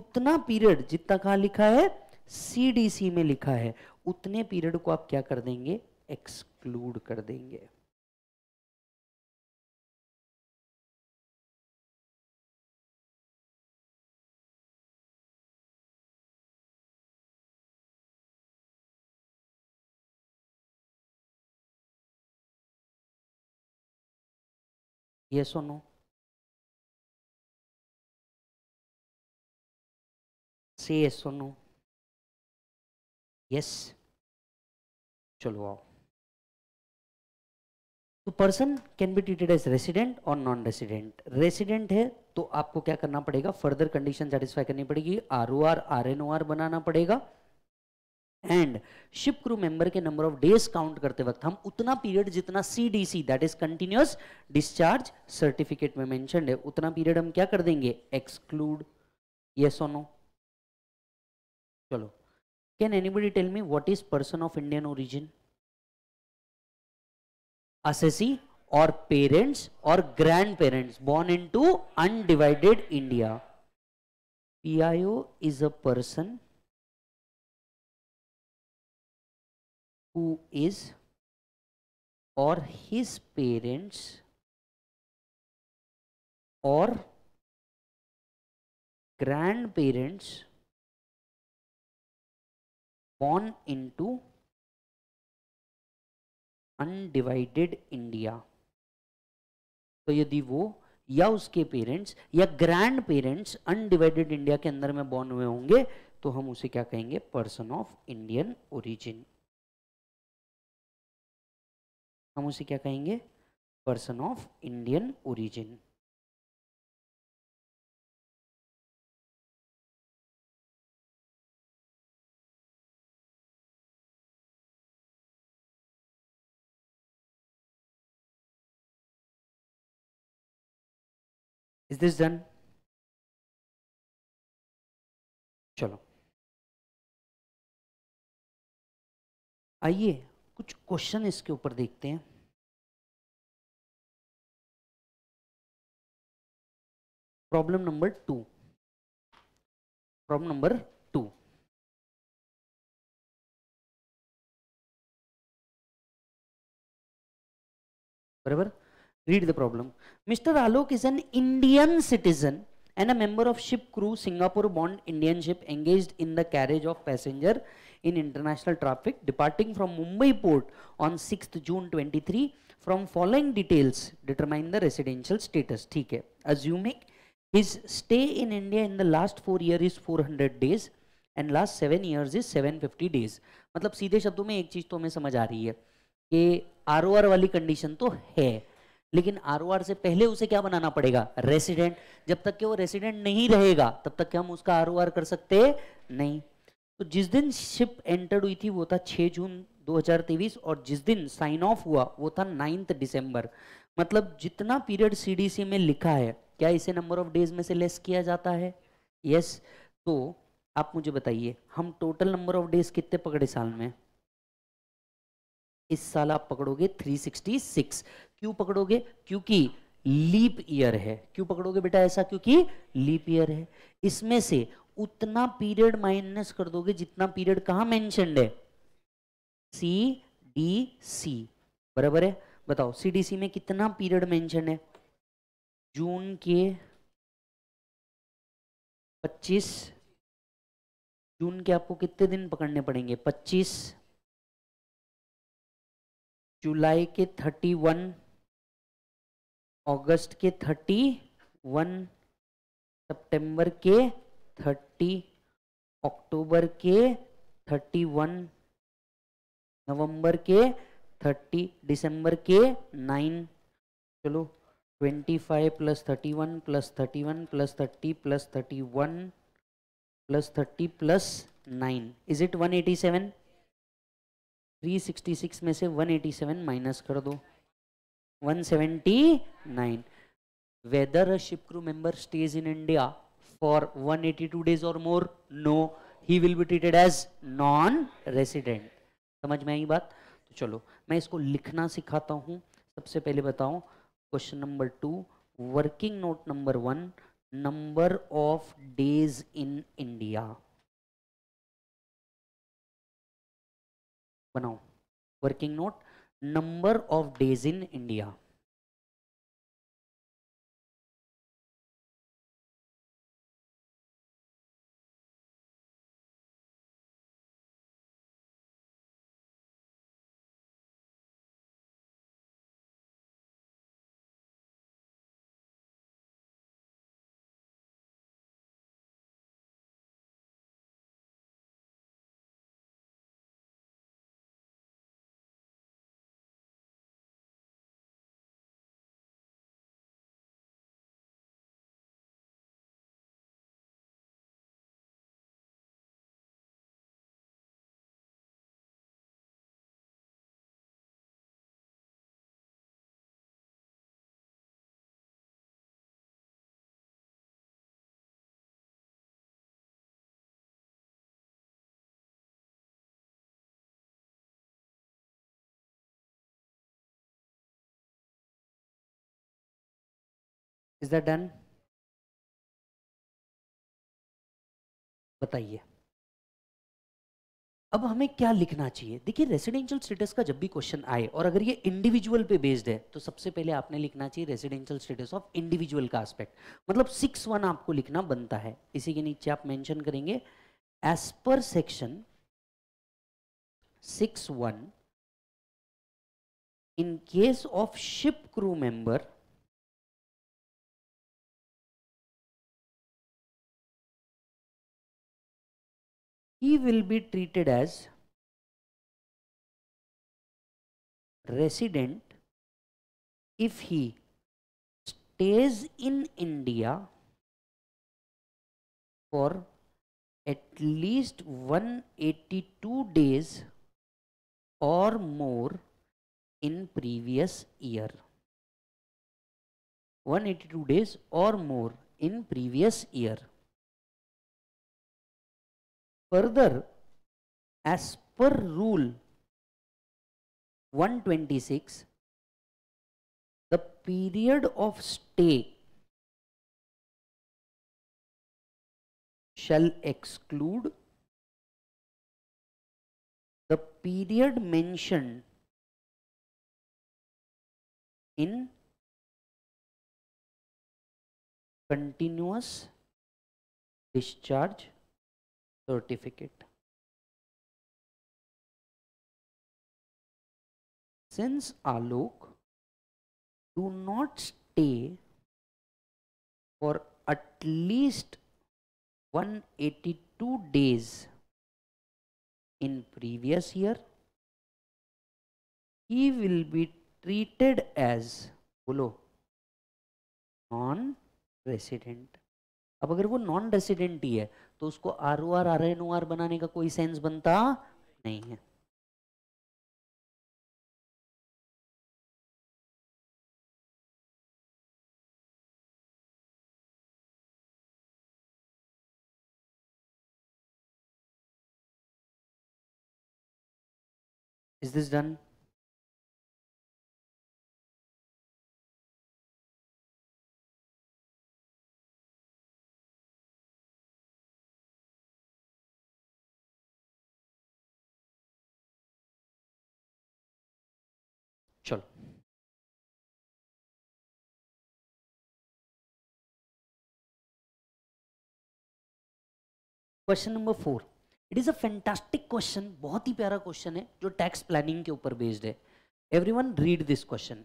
उतना पीरियड जितना कहा लिखा है सीडीसी में लिखा है उतने पीरियड को आप क्या कर देंगे एक्सक्लूड कर देंगे yes or no say yes or no yes chalo तो person can be treated as resident और नॉन रेसिडेंट रेसिडेंट है तो आपको क्या करना पड़ेगा फर्दर कंडीशन सेटिस्फाई करनी पड़ेगी R O R R N O R बनाना पड़ेगा एंड शिप क्रू मेंबर के नंबर ऑफ डेज काउंट करते वक्त हम उतना पीरियड जितना see that is continuous discharge certificate में मेंशन है उतना पीरियड हम क्या कर देंगे एक्सक्लूड यस और चलो can anybody tell me what is person of Indian origin assessee और पेरेंट्स और grandparents born into undivided India PIO is a person who is or his parents or grandparents born into undivided India तो यदि वो या उसके parents या grand parents undivided India के अंदर में बॉर्न हुए होंगे तो हम उसे क्या कहेंगे पर्सन ऑफ इंडियन ओरिजिन हम उसे क्या कहेंगे person of Indian origin is this done चलो आइए कुछ क्वेश्चन इसके ऊपर देखते हैं problem number two problem number two बराबर read the problem mister Alok is an Indian citizen and a member of ship crew Singapore bound Indian ship engage in the carriage of passenger in international traffic departing from Mumbai port on 6th June 23 from following details determine the residential status. theek hai assuming his stay in India in the last 4 year is 400 days and last 7 years is 750 days. matlab seedhe shabdon mein ek cheez to hame samajh aa rahi hai ki R wali condition to hai लेकिन R से पहले उसे क्या बनाना पड़ेगा resident जब तक कि वो रेसिडेंट नहीं रहेगा तब तक क्या हम उसका आर कर सकते नहीं तो जिस दिन शिप एंटर्ड हुई थी वो था 6 जून 2023 और जिस दिन साइन ऑफ हुआ वो था नाइन्थ दिसंबर मतलब जितना पीरियड सीडीसी में लिखा है क्या इसे नंबर ऑफ डेज में से लेस किया जाता है यस yes. तो आप मुझे बताइए हम टोटल नंबर ऑफ डेज कितने पकड़े साल में इस साल आप पकड़ोगे 366 क्यों पकड़ोगे क्योंकि लीप ईयर है क्यों पकड़ोगे बेटा ऐसा क्योंकि लीप ईयर है इसमें से उतना पीरियड माइनस कर दोगे जितना पीरियड कहा मेंशनड है सी डी सी बराबर है बताओ सी डी सी में कितना पीरियड मेंशन है जून के 25 जून के आपको कितने दिन पकड़ने पड़ेंगे 25 जुलाई के 31 अगस्त के 31 सितंबर के थर्टी अक्टूबर के थर्टी वन नवंबर के थर्टी दिसंबर के नाइन चलो twenty five plus thirty one plus thirty one plus thirty plus thirty one plus thirty plus nine is it one eighty seven three sixty six में से one eighty seven minus कर दो one seventy nine whether a ship crew member stays in for 182 days or more no he will be treated as non resident समझ में आई बात तो चलो मैं इसको लिखना सिखाता हूँ सबसे पहले बताऊँ question number two working note number one number of days in India बनाओ working note number of days in India is that done बताइए अब हमें क्या लिखना चाहिए देखिए रेसिडेंशियल स्टेटस का जब भी क्वेश्चन आए और अगर ये इंडिविजुअल पे बेस्ड है तो सबसे पहले आपने लिखना चाहिए रेसिडेंशियल स्टेटस ऑफ इंडिविजुअल का एस्पेक्ट मतलब सिक्स वन आपको लिखना बनता है इसी के नीचे आप मेंशन करेंगे as per section six one in case of ship crew member he will be treated as resident if he stays in India for at least 182 days or more in previous year 182 days or more in previous year Further, as per rule 126, the period of stay shall exclude the period mentioned in continuous discharge certificate. Since Alok do not stay for at least 182 days in previous year, he will be treated as बोलो non resident अब अगर वो non resident ही है तो उसको R O R R N O R बनाने का कोई सेंस बनता नहीं है is this done question number four it is a fantastic question बहुत ही प्यारा क्वेश्चन है जो टैक्स प्लानिंग के ऊपर बेस्ड है every one read this question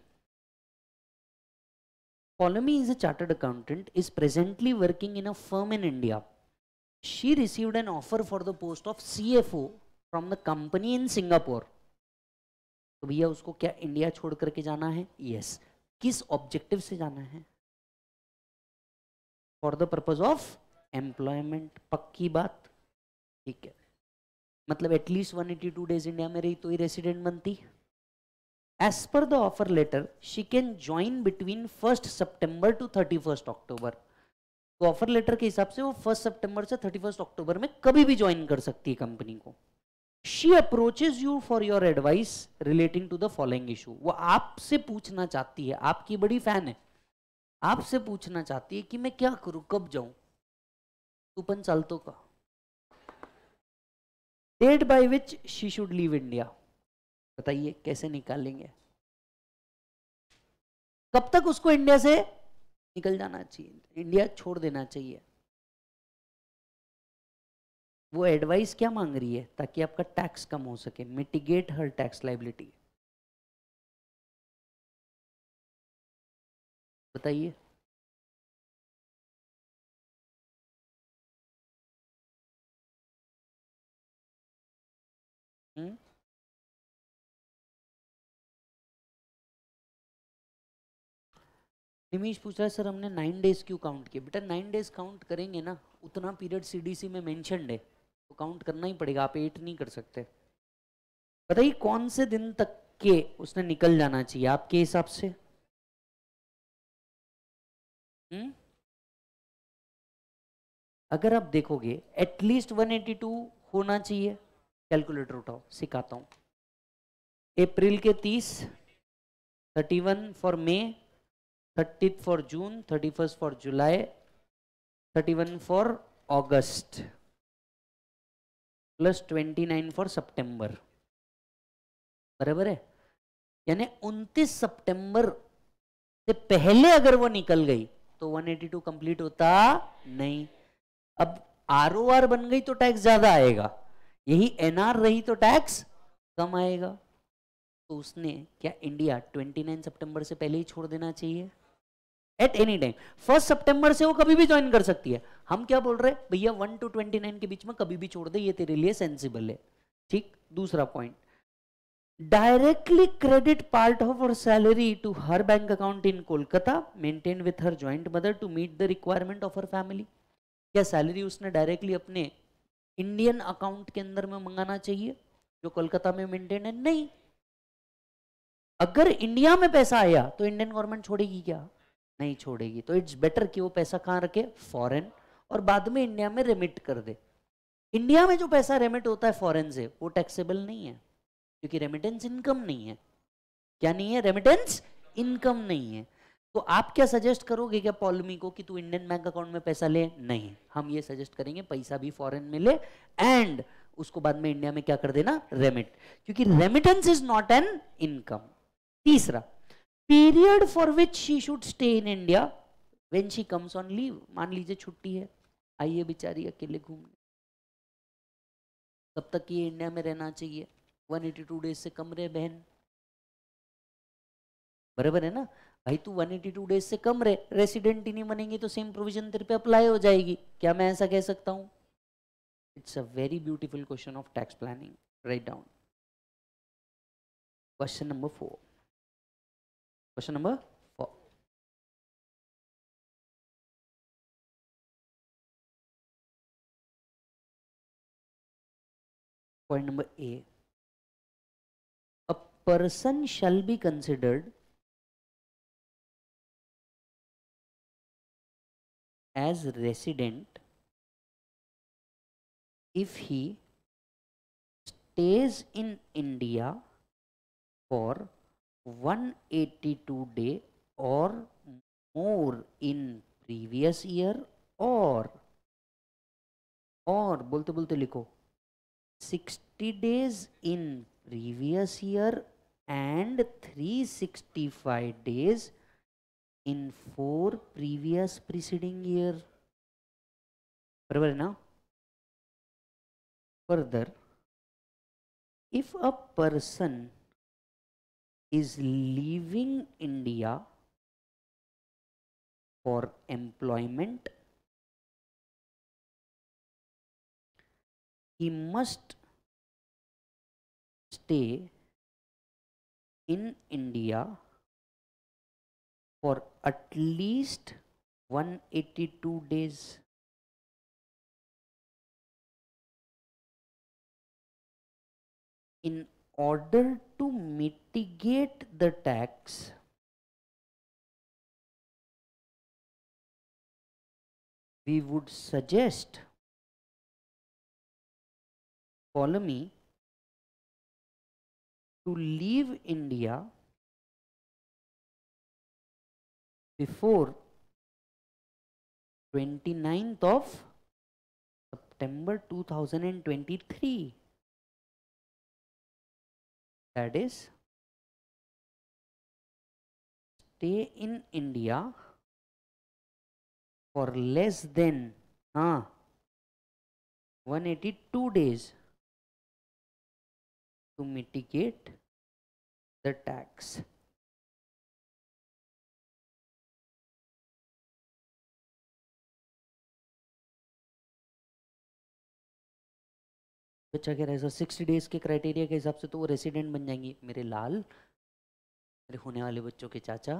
Polamy is a chartered accountant, is presently working in a firm in India. She received an offer for the post of CFO from the company in Singapore. तो भैया उसको क्या India छोड़ करके जाना है yes yes. किस objective से जाना है for the purpose of employment पक्की बात ठीक है मतलब at least one eighty two days India में रही तो ही रेसिडेंट बनती as per the offer letter she can join between first September to thirty first October तो ऑफर लेटर के हिसाब से वो फर्स्ट सेप्टेम्बर से थर्टी फर्स्ट अक्टूबर में कभी भी ज्वाइन कर सकती है कंपनी को she approaches you for your advice relating to the following issue वो आपसे पूछना चाहती है आपकी बड़ी फैन है आपसे पूछना चाहती है कि मैं क्या करूँ कब जाऊँ तू पण तो का date by which she should leave India बताइए कैसे निकालेंगे कब तक उसको इंडिया से निकल जाना चाहिए इंडिया छोड़ देना चाहिए वो एडवाइस क्या मांग रही है ताकि आपका टैक्स कम हो सके मिटिगेट हर टैक्स लाइबिलिटी बताइए निमिश पूछ रहा है सर हमने नाइन डेज क्यों काउंट किया बेटा नाइन डेज काउंट करेंगे ना उतना पीरियड सीडीसी में मेंशन है तो काउंट करना ही पड़ेगा आप एट नहीं कर सकते बताइए कौन से दिन तक के उसने निकल जाना चाहिए आपके हिसाब से हुँ? हम्म? अगर आप देखोगे एटलीस्ट 182 होना चाहिए कैलकुलेटर उठाओ सिखाता हूं अप्रैल के 30 31 for May thirty for June thirty first for July thirty one for August plus twenty nine for सितंबर बराबर है यानी 29 सितंबर से पहले अगर वो निकल गई तो 182 कंप्लीट होता नहीं अब आर बन गई तो टैक्स ज्यादा आएगा यही एनआर रही तो टैक्स कम आएगा तो उसने क्या इंडिया 29 सितंबर से पहले ही छोड़ देना चाहिए एट एनी टाइम फर्स्ट सितंबर से वो कभी भी ज्वाइन कर सकती है हम क्या बोल रहे हैं भैया वन टू ट्वेंटी नाइन के बीच में कभी भी छोड़ दे ये तेरे लिए सेंसिबल है ठीक दूसरा point directly credit part of her salary to her bank account in Kolkata maintain with her joint mother to meet the requirement of her family क्या सैलरी उसने डायरेक्टली अपने इंडियन अकाउंट के अंदर में मंगाना चाहिए जो कोलकाता में मेंटेन है नहीं अगर इंडिया में पैसा आया तो इंडियन गवर्नमेंट छोड़ेगी क्या नहीं छोड़ेगी तो इट्स बेटर कि वो पैसा कहाँ रखे फॉरेन और बाद में इंडिया में रेमिट कर दे इंडिया में जो पैसा रेमिट होता है फॉरेन से वो टैक्सेबल नहीं है क्योंकि रेमिटेंस इनकम नहीं है क्या नहीं है रेमिटेंस इनकम नहीं है तो आप क्या सजेस्ट करोगे क्या पॉलमी को कि तू इंडियन बैंक अकाउंट में पैसा ले नहीं हम ये सजेस्ट करेंगे पैसा भी फॉरेन में ले एंड उसको बाद में इंडिया में क्या कर देना रेमिट क्योंकि remittance is not an income तीसरा period for which she should stay in India when she comes on leave मान लीजिए छुट्टी है आइए बेचारी अकेले घूमने तब तक ये इंडिया में रहना चाहिए 182 डेज से कम रहे बहन बराबर है ना भाई तू 182 डेज से कम रहे रेसिडेंट ही नहीं बनेंगे तो सेम प्रोविजन तेरे पे अप्लाई हो जाएगी क्या मैं ऐसा कह सकता हूँ it's a very beautiful question of tax planning right down question number four Question number four. Point number A. A person shall be considered as resident if he stays in India for 182 day or more in previous year or or बोलते बोलते लिखो 60 days in previous year and 365 days in four previous preceding year बराबर ना further if a person is leaving India for employment, he must stay in India for at least 182 days. In order to mitigate the tax, we would suggest, follow me, to leave India before 29th of September 2023 that is stay in India for less than uh, 182 days to mitigate the tax. बच्चा कह रहा है sir sixty days के criteria के हिसाब से तो वो रेसिडेंट बन जाएंगे मेरे लाल मेरे होने वाले बच्चों के चाचा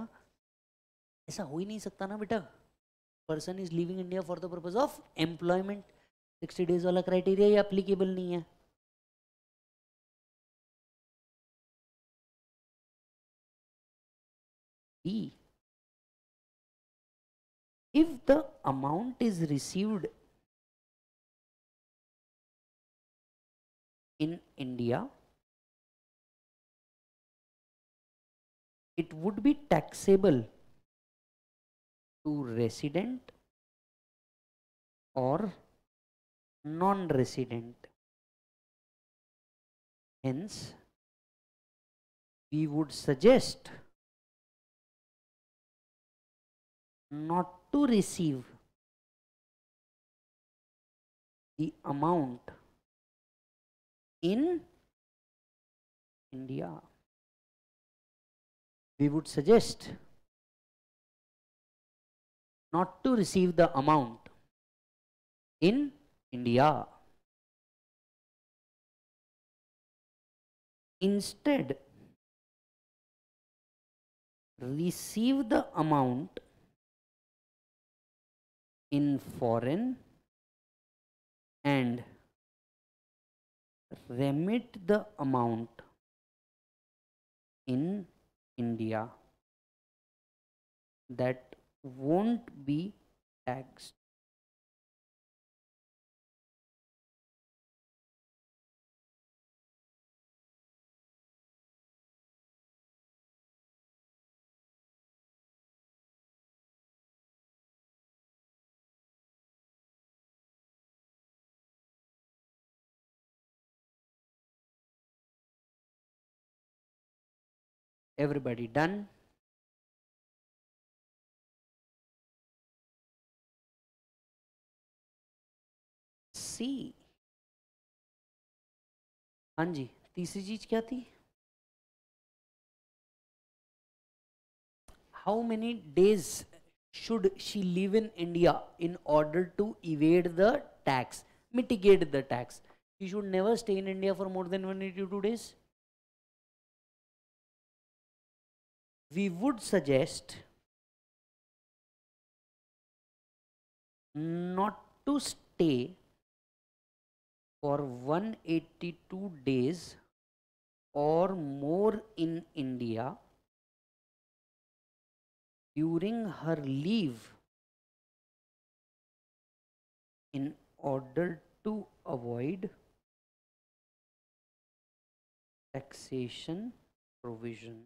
ऐसा हो ही नहीं सकता ना बेटा person is living India for the purpose of employment sixty days वाला क्राइटेरिया ही अप्लीकेबल नहीं है if the amount is received in India, it would be taxable to resident or non-resident. Hence, we would suggest not to receive the amount in India. We would suggest not to receive the amount in India. Instead, receive the amount in foreign and remit the amount in India that won't be taxed Everybody done? सी हाँ जी तीसरी चीज क्या थी how many should she live in India in order to evade the tax, mitigate the tax? She should never stay in India for more than 182 days. we would suggest not to stay for 182 days or more in India during her leave in order to avoid taxation provision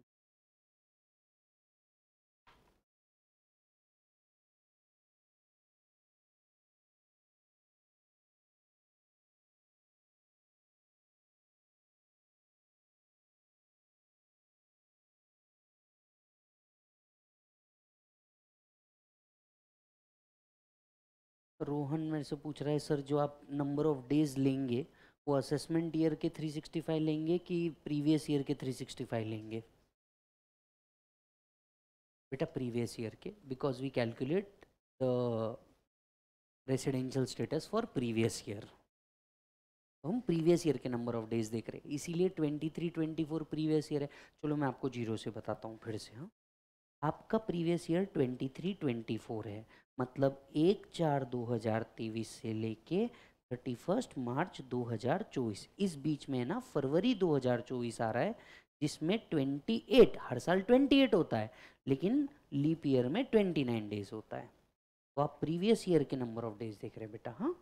Rohan मेरे से पूछ रहा है sir जो आप number of days लेंगे वो assessment year के 365 लेंगे कि प्रीवियस ईयर के 365 लेंगे बेटा प्रीवियस ईयर के because we calculate the residential status for previous year हम प्रीवियस ईयर के नंबर ऑफ डेज देख रहे हैं इसीलिए 23 24 प्रीवियस ईयर है चलो मैं आपको जीरो से बताता हूँ फिर से हाँ आपका प्रीवियस ईयर 23 24 है मतलब एक चार दो हज़ार तेईस से लेके थर्टी फर्स्ट मार्च 2024 इस बीच में ना फरवरी 2024 आ रहा है जिसमें 28 हर साल 28 होता है लेकिन लीप ईयर में 29 डेज होता है तो आप प्रीवियस ईयर के नंबर ऑफ डेज देख रहे हैं बेटा हाँ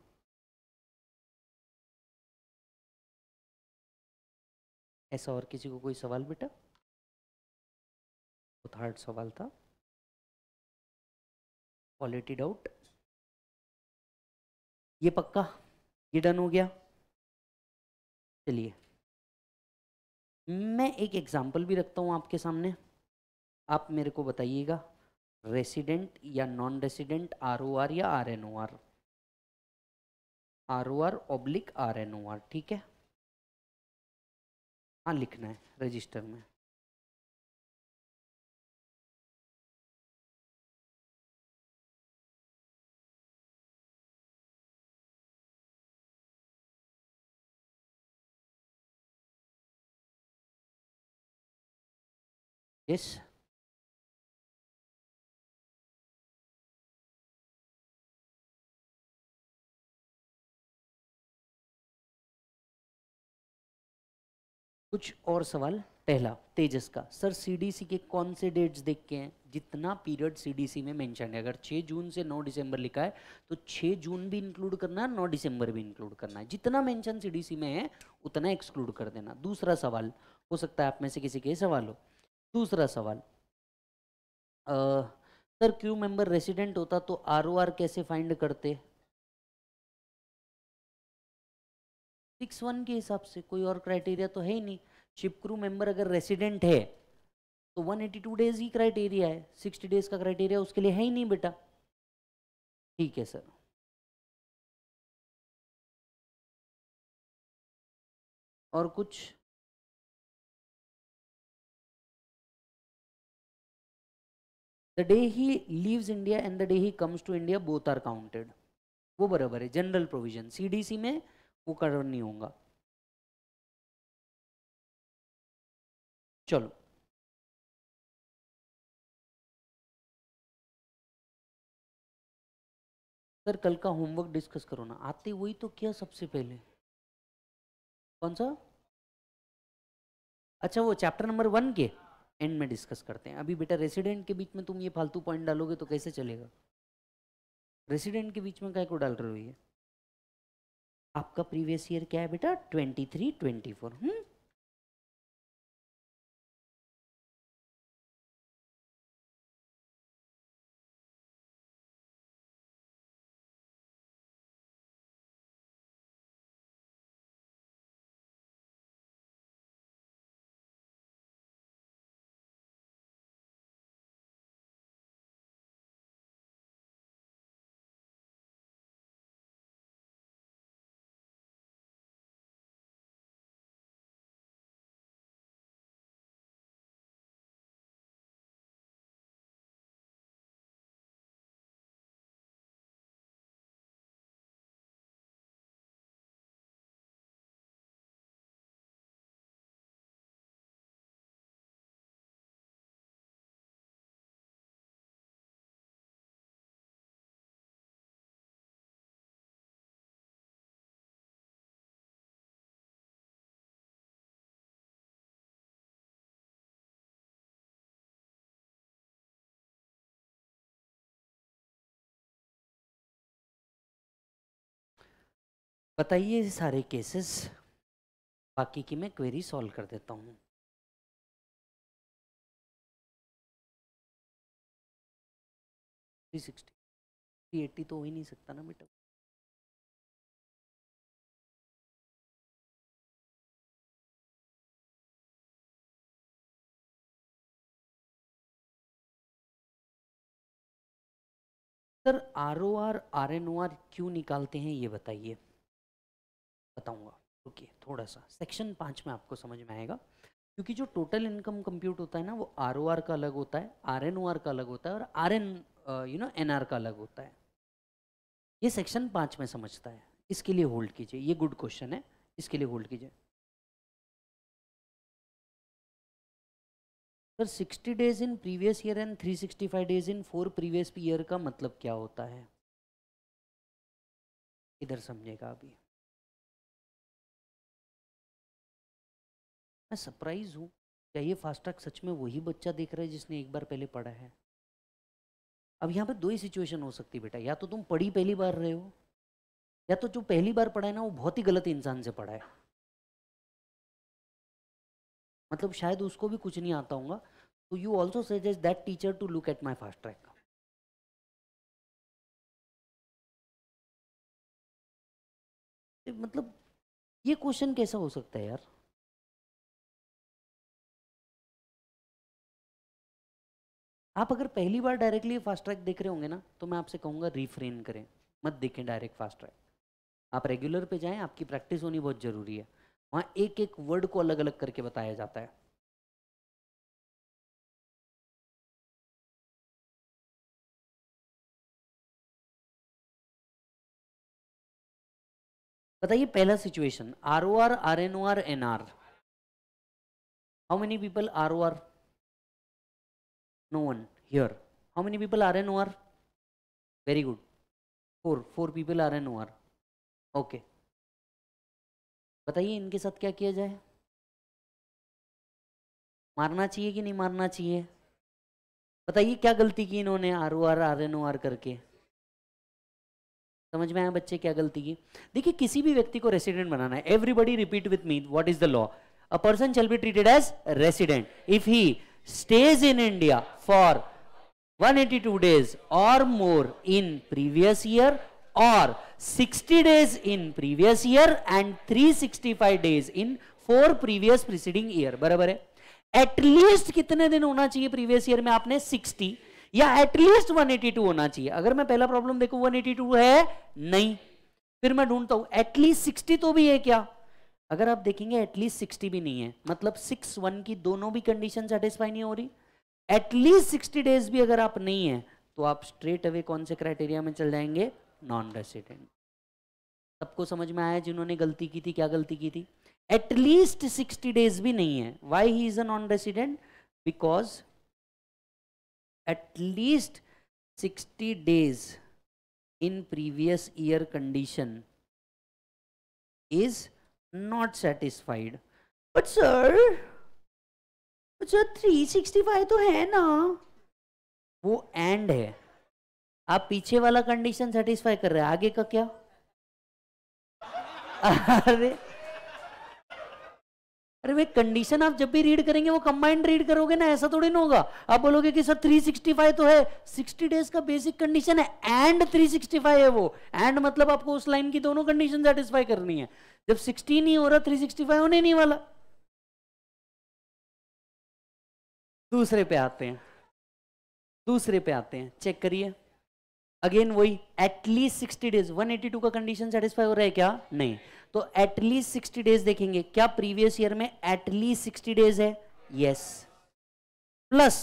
ऐसा और किसी को कोई सवाल बेटा थर्ड सवाल था क्वालिटी डाउट ये पक्का ये डन हो गया चलिए मैं एक एग्जाम्पल भी रखता हूँ आपके सामने आप मेरे को बताइएगा रेसिडेंट या non resident R O R या R N O R R O R oblique R N O R ठीक है हाँ लिखना है रजिस्टर में this कुछ और सवाल पहला तेजस का सर सीडीसी के कौन से डेट्स देख के हैं जितना पीरियड सीडीसी में मेंशन है अगर 6 जून से 9 दिसंबर लिखा है तो 6 जून भी इंक्लूड करना है 9 दिसंबर भी इंक्लूड करना है जितना मेंशन सीडीसी में है उतना एक्सक्लूड कर देना दूसरा सवाल हो सकता है आप में से किसी के सवाल हो दूसरा सवाल आ, सर क्यू मेंबर रेसिडेंट होता तो आर ओ आर कैसे फाइंड करते सिक्स वन के हिसाब से कोई और क्राइटेरिया तो है ही नहीं शिप क्रू मेंबर अगर रेसिडेंट है तो 182 डेज ही क्राइटेरिया है 60 डेज का क्राइटेरिया उसके लिए है ही नहीं बेटा ठीक है सर और कुछ the day he leaves India and the day he comes to India both are counted वो बराबर है जनरल प्रोविजन सीडीसी में वो कवर नहीं होगा चलो सर कल का होमवर्क डिस्कस करो ना आते वही तो क्या सबसे पहले कौन सा अच्छा वो चैप्टर नंबर वन के एंड में डिस्कस करते हैं अभी बेटा रेसिडेंट के बीच में तुम ये फालतू पॉइंट डालोगे तो कैसे चलेगा रेसिडेंट के बीच में क्या को डाल रहे हो ये आपका प्रीवियस ईयर क्या है बेटा twenty three twenty four hmm बताइए सारे केसेस बाकी की मैं क्वेरी सॉल्व कर देता हूँ थ्री सिक्सटी थ्री एट्टी तो हो ही नहीं सकता ना बेटा sir R O R R N O R क्यों निकालते हैं ये बताइए बताऊंगा रुकिए थोड़ा सा सेक्शन पाँच में आपको समझ में आएगा क्योंकि जो टोटल इनकम कंप्यूट होता है ना वो आर का अलग होता है आर का अलग होता है और आर यू नो एन का अलग होता है ये सेक्शन पाँच में समझता है इसके लिए होल्ड कीजिए ये गुड क्वेश्चन है इसके लिए होल्ड कीजिए sir 60 days in previous year and 365 days in four previous year का मतलब क्या होता है इधर समझेगा अभी मैं सरप्राइज हूँ क्या ये फास्ट ट्रैक सच में वही बच्चा देख रहा है जिसने एक बार पहले पढ़ा है अब यहाँ पे दो ही सिचुएशन हो सकती है बेटा या तो तुम पढ़ी पहली बार रहे हो या तो जो पहली बार पढ़ा है ना वो बहुत ही गलत इंसान से पढ़ा है मतलब शायद उसको भी कुछ नहीं आता होगा तो you also suggest that teacher to look at my fast track मतलब ये क्वेश्चन कैसा हो सकता है यार आप अगर पहली बार डायरेक्टली फास्ट ट्रैक देख रहे होंगे ना तो मैं आपसे कहूँगा रिफ्रेन करें मत देखें डायरेक्ट फास्ट ट्रैक आप रेगुलर पे जाएं आपकी प्रैक्टिस होनी बहुत ज़रूरी है वहाँ एक एक वर्ड को अलग अलग करके बताया जाता है बताइए पहला situation R O R R N O R N R how many people R O R no one here how many people are in or very good four four people are in or okay बताइए इनके साथ क्या किया जाए मारना चाहिए कि नहीं मारना चाहिए बताइए क्या गलती की इन्होंने R O R R N O R करके समझ में आया बच्चे क्या गलती की देखिए किसी भी व्यक्ति को रेसिडेंट बनाना है everybody repeat with me what is the law a person shall be treated as resident if he stays in India for 182 days or more in previous year or 60 days in previous year and 365 days in four previous preceding year बराबर है least कितने दिन होना चाहिए previous year में आपने 60 या at least 182 होना चाहिए अगर मैं पहला प्रॉब्लम देखू 182 है नहीं फिर मैं ढूंढता हूं एटलीस्ट 60 तो भी है क्या अगर आप देखेंगे एटलीस्ट सिक्सटी भी नहीं है मतलब सिक्स वन की दोनों भी कंडीशन सेटिस्फाई नहीं हो रही एटलीस्ट सिक्सटी डेज भी अगर आप नहीं है तो आप स्ट्रेट अवे कौन से क्राइटेरिया में चल जाएंगे नॉन रेसिडेंट सबको समझ में आया जिन्होंने गलती की थी क्या गलती की थी एटलीस्ट सिक्सटी डेज भी नहीं है why he is a non resident because at least sixty days in previous year condition is not satisfied but sir but sir 365 तो है ना वो एंड है आप पीछे वाला कंडीशन सेटिस्फाई कर रहे हैं आगे का क्या अरे अरे वे कंडीशन आप जब भी रीड करेंगे वो कंबाइंड रीड करोगे ना ऐसा थोड़ी ना होगा आप बोलोगे कि सर 365 तो है 60 डेज का बेसिक कंडीशन है एंड 365 है वो एंड मतलब आपको उस लाइन की दोनों कंडीशन सेटिस्फाई करनी है जब 60 नहीं हो रहा 365 होने नहीं वाला दूसरे पे आते हैं दूसरे पे आते हैं चेक करिए अगेन वही एटलीस्ट सिक्सटी डेज टू का कंडीशन सेटिस्फाई हो रहा है क्या नहीं तो एटलीस्ट सिक्सटी डेज देखेंगे क्या प्रीवियस ईयर में एटलीस्ट सिक्सटी डेज है यस प्लस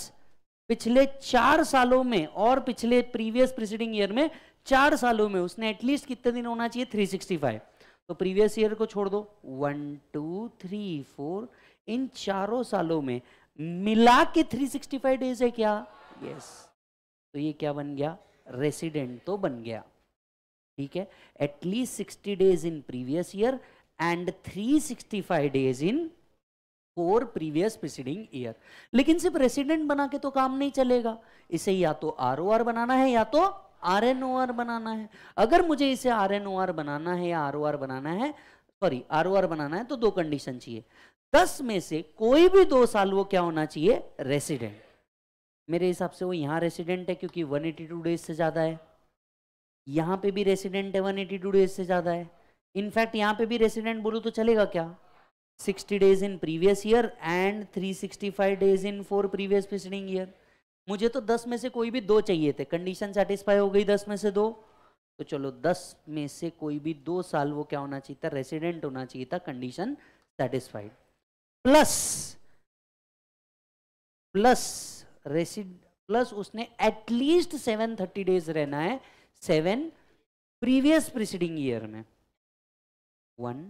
पिछले चार सालों में और पिछले प्रीवियस प्रिसीडिंग ईयर में चार सालों में उसने एटलीस्ट कितने दिन होना चाहिए थ्री सिक्सटी फाइव तो प्रीवियस ईयर को छोड़ दो वन टू थ्री फोर इन चारों सालों में मिला के थ्री सिक्सटी फाइव डेज है क्या यस yes. तो ये क्या बन गया रेसिडेंट तो बन गया ठीक है at least sixty days in previous year and three sixty five days in four previous preceding year लेकिन सिर्फ रेसिडेंट बना के तो काम नहीं चलेगा इसे या तो आर ओ आर बनाना है या तो आर एन ओ आर बनाना है अगर मुझे इसे आर एन ओ आर बनाना है या आर ओ आर बनाना है सॉरी आर ओ आर बनाना है तो दो कंडीशन चाहिए दस में से कोई भी दो साल वो क्या होना चाहिए रेसिडेंट मेरे हिसाब से वो यहाँ रेसिडेंट है क्योंकि 182 डेज से ज़्यादा है यहाँ पे भी रेसिडेंट है 182 डेज से ज़्यादा है इनफैक्ट यहाँ पे भी रेसिडेंट बोलो तो चलेगा क्या 60 days in previous year and 365 days in four previous preceding year मुझे तो 10 में से कोई भी दो चाहिए थे कंडीशन सेटिस्फाई हो गई 10 में से दो तो चलो 10 में से कोई भी दो साल वो क्या होना चाहिए था रेसिडेंट होना चाहिए था कंडीशन सेटिस्फाइड प्लस प्लस रेसिड प्लस उसने एटलीस्ट थर्टी डेज रहना है सेवन प्रीवियस प्रिसीडिंग ईयर में one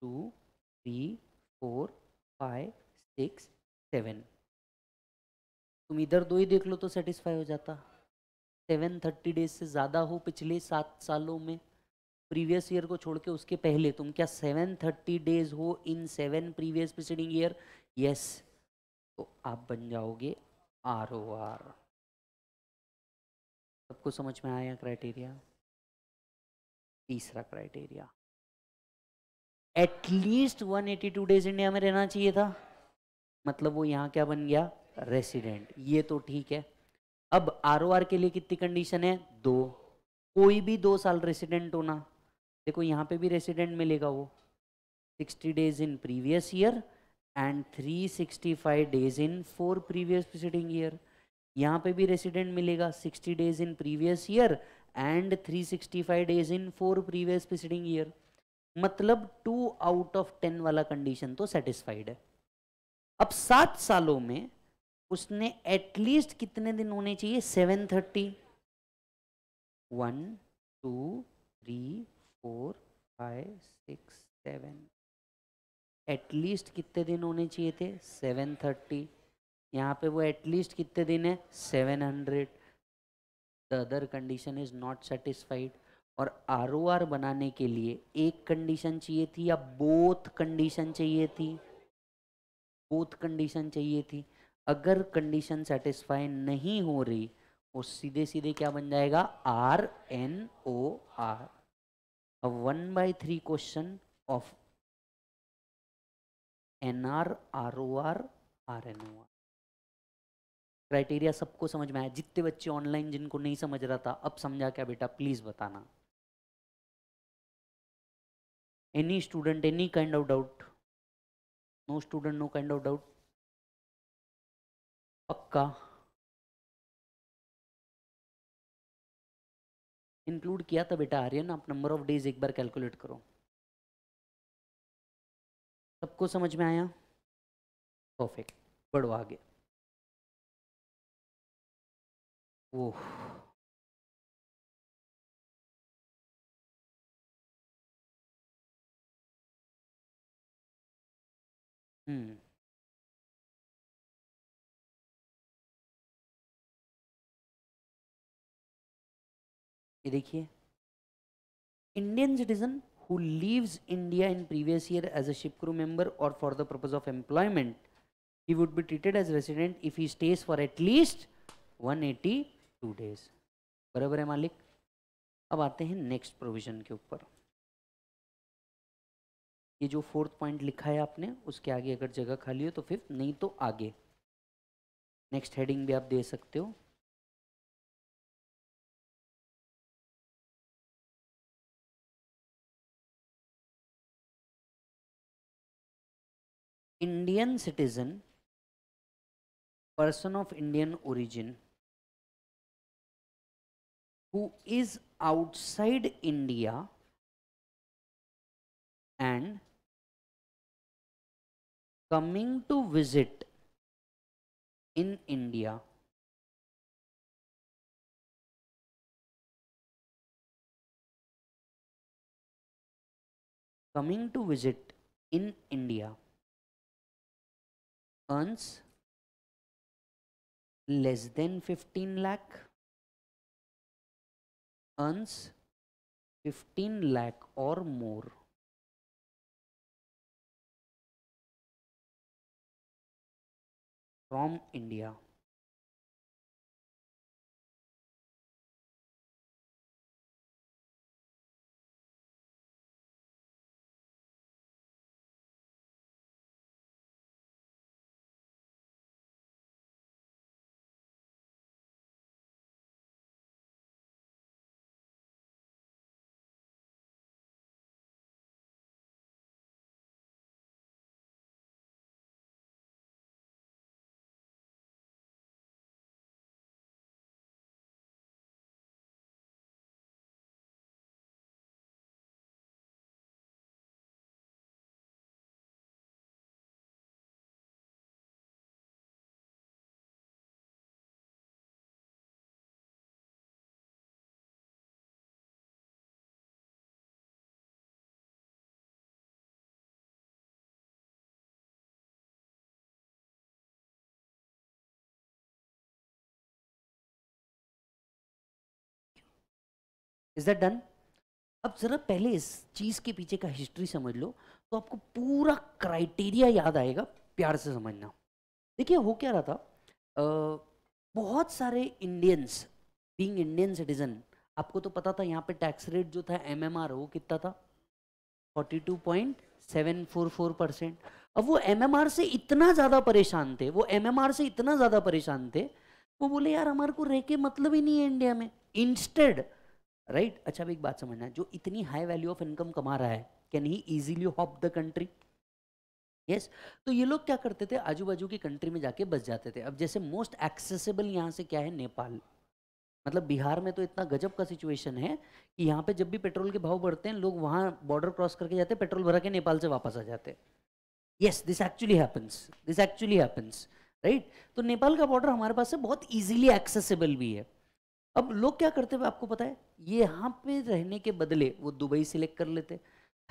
two three four five six seven तुम इधर दो ही देख लो तो सेटिस्फाई हो जाता सेवन थर्टी डेज से ज़्यादा हो पिछले सात सालों में प्रीवियस ईयर को छोड़ के उसके पहले तुम क्या सेवन थर्टी डेज हो in seven previous preceding year yes तो आप बन जाओगे आर ओ आर सबको समझ में आया क्राइटेरिया तीसरा क्राइटेरिया एटलीस्ट 182 डेज इंडिया में रहना चाहिए था मतलब वो यहाँ क्या बन गया रेसिडेंट ये तो ठीक है अब आर के लिए कितनी कंडीशन है दो कोई भी दो साल रेसिडेंट होना देखो यहाँ पे भी रेसिडेंट मिलेगा वो 60 days in previous year and 365 days in four previous preceding year यहाँ पे भी रेसिडेंट मिलेगा 60 days in previous year and 365 days in four previous preceding year मतलब टू आउट ऑफ टेन वाला कंडीशन तो सेटिस्फाइड है अब सात सालों में उसने एटलीस्ट कितने दिन होने चाहिए seven thirty one two three four five six seven at least कितने दिन होने चाहिए थे सेवन थर्टी यहाँ पे वो एटलीस्ट कितने दिन है seven hundred the other condition is not satisfied और आर ओ आर बनाने के लिए एक कंडीशन चाहिए थी या बोथ कंडीशन चाहिए थी बोथ कंडीशन चाहिए थी अगर कंडीशन सेटिस्फाई नहीं हो रही वो सीधे सीधे क्या बन जाएगा आर एन ओ आर अब one by three question of N R R O R R N O R criteria सबको समझ में आया जितने बच्चे ऑनलाइन जिनको नहीं समझ रहा था अब समझा क्या बेटा प्लीज़ बताना any student any kind of doubt no student no kind of doubt पक्का इंक्लूड किया था बेटा आर्यन आप नंबर ऑफ डेज एक बार कैलकुलेट करो सबको समझ में आया परफेक्ट बढ़ो आगे Oof. Hmm. ये देखिए Indian citizen who leaves India in previous year as a ship crew member और for the purpose of employment he would be treated as resident if he stays for at least one 180 two days बराबर है मालिक अब आते हैं next provision के ऊपर ये जो फोर्थ पॉइंट लिखा है आपने उसके आगे अगर जगह खाली हो तो फिफ्थ नहीं तो आगे नेक्स्ट हेडिंग भी आप दे सकते हो Indian citizen person of Indian origin who is outside India and coming to visit in India coming to visit in India earns less than 15 lakh earns 15 lakh or more from India is that done अब ज़रा पहले इस चीज़ के पीछे का history समझ लो तो आपको पूरा क्राइटेरिया याद आएगा प्यार से समझना देखिए हो क्या रहा था आ, बहुत सारे इंडियंस बीइंग इंडियन सिटीजन आपको तो पता था यहाँ पे टैक्स रेट जो था एमएमआर वो कितना था 42.744 परसेंट अब वो एमएमआर से इतना ज़्यादा परेशान थे वो एमएमआर से इतना ज़्यादा परेशान थे वो बोले यार हमारे को रह के मतलब ही नहीं है इंडिया में इंस्टेड राइट right? अच्छा अब एक बात समझना है जो इतनी हाई वैल्यू ऑफ इनकम कमा रहा है can he easily hop the country yes तो ये लोग क्या करते थे आजू बाजू की कंट्री में जाके बस जाते थे अब जैसे मोस्ट एक्सेसिबल यहाँ से क्या है नेपाल मतलब बिहार में तो इतना गजब का सिचुएशन है कि यहाँ पे जब भी पेट्रोल के भाव बढ़ते हैं लोग वहाँ बॉर्डर क्रॉस करके जाते हैं पेट्रोल भरा के नेपाल से वापस आ जाते हैं yes this actually happens this actually happens right तो नेपाल का बॉर्डर हमारे पास से बहुत ईजिली एक्सेसिबल भी है अब लोग क्या करते हैं आपको पता है यहाँ पे रहने के बदले वो दुबई सिलेक्ट कर लेते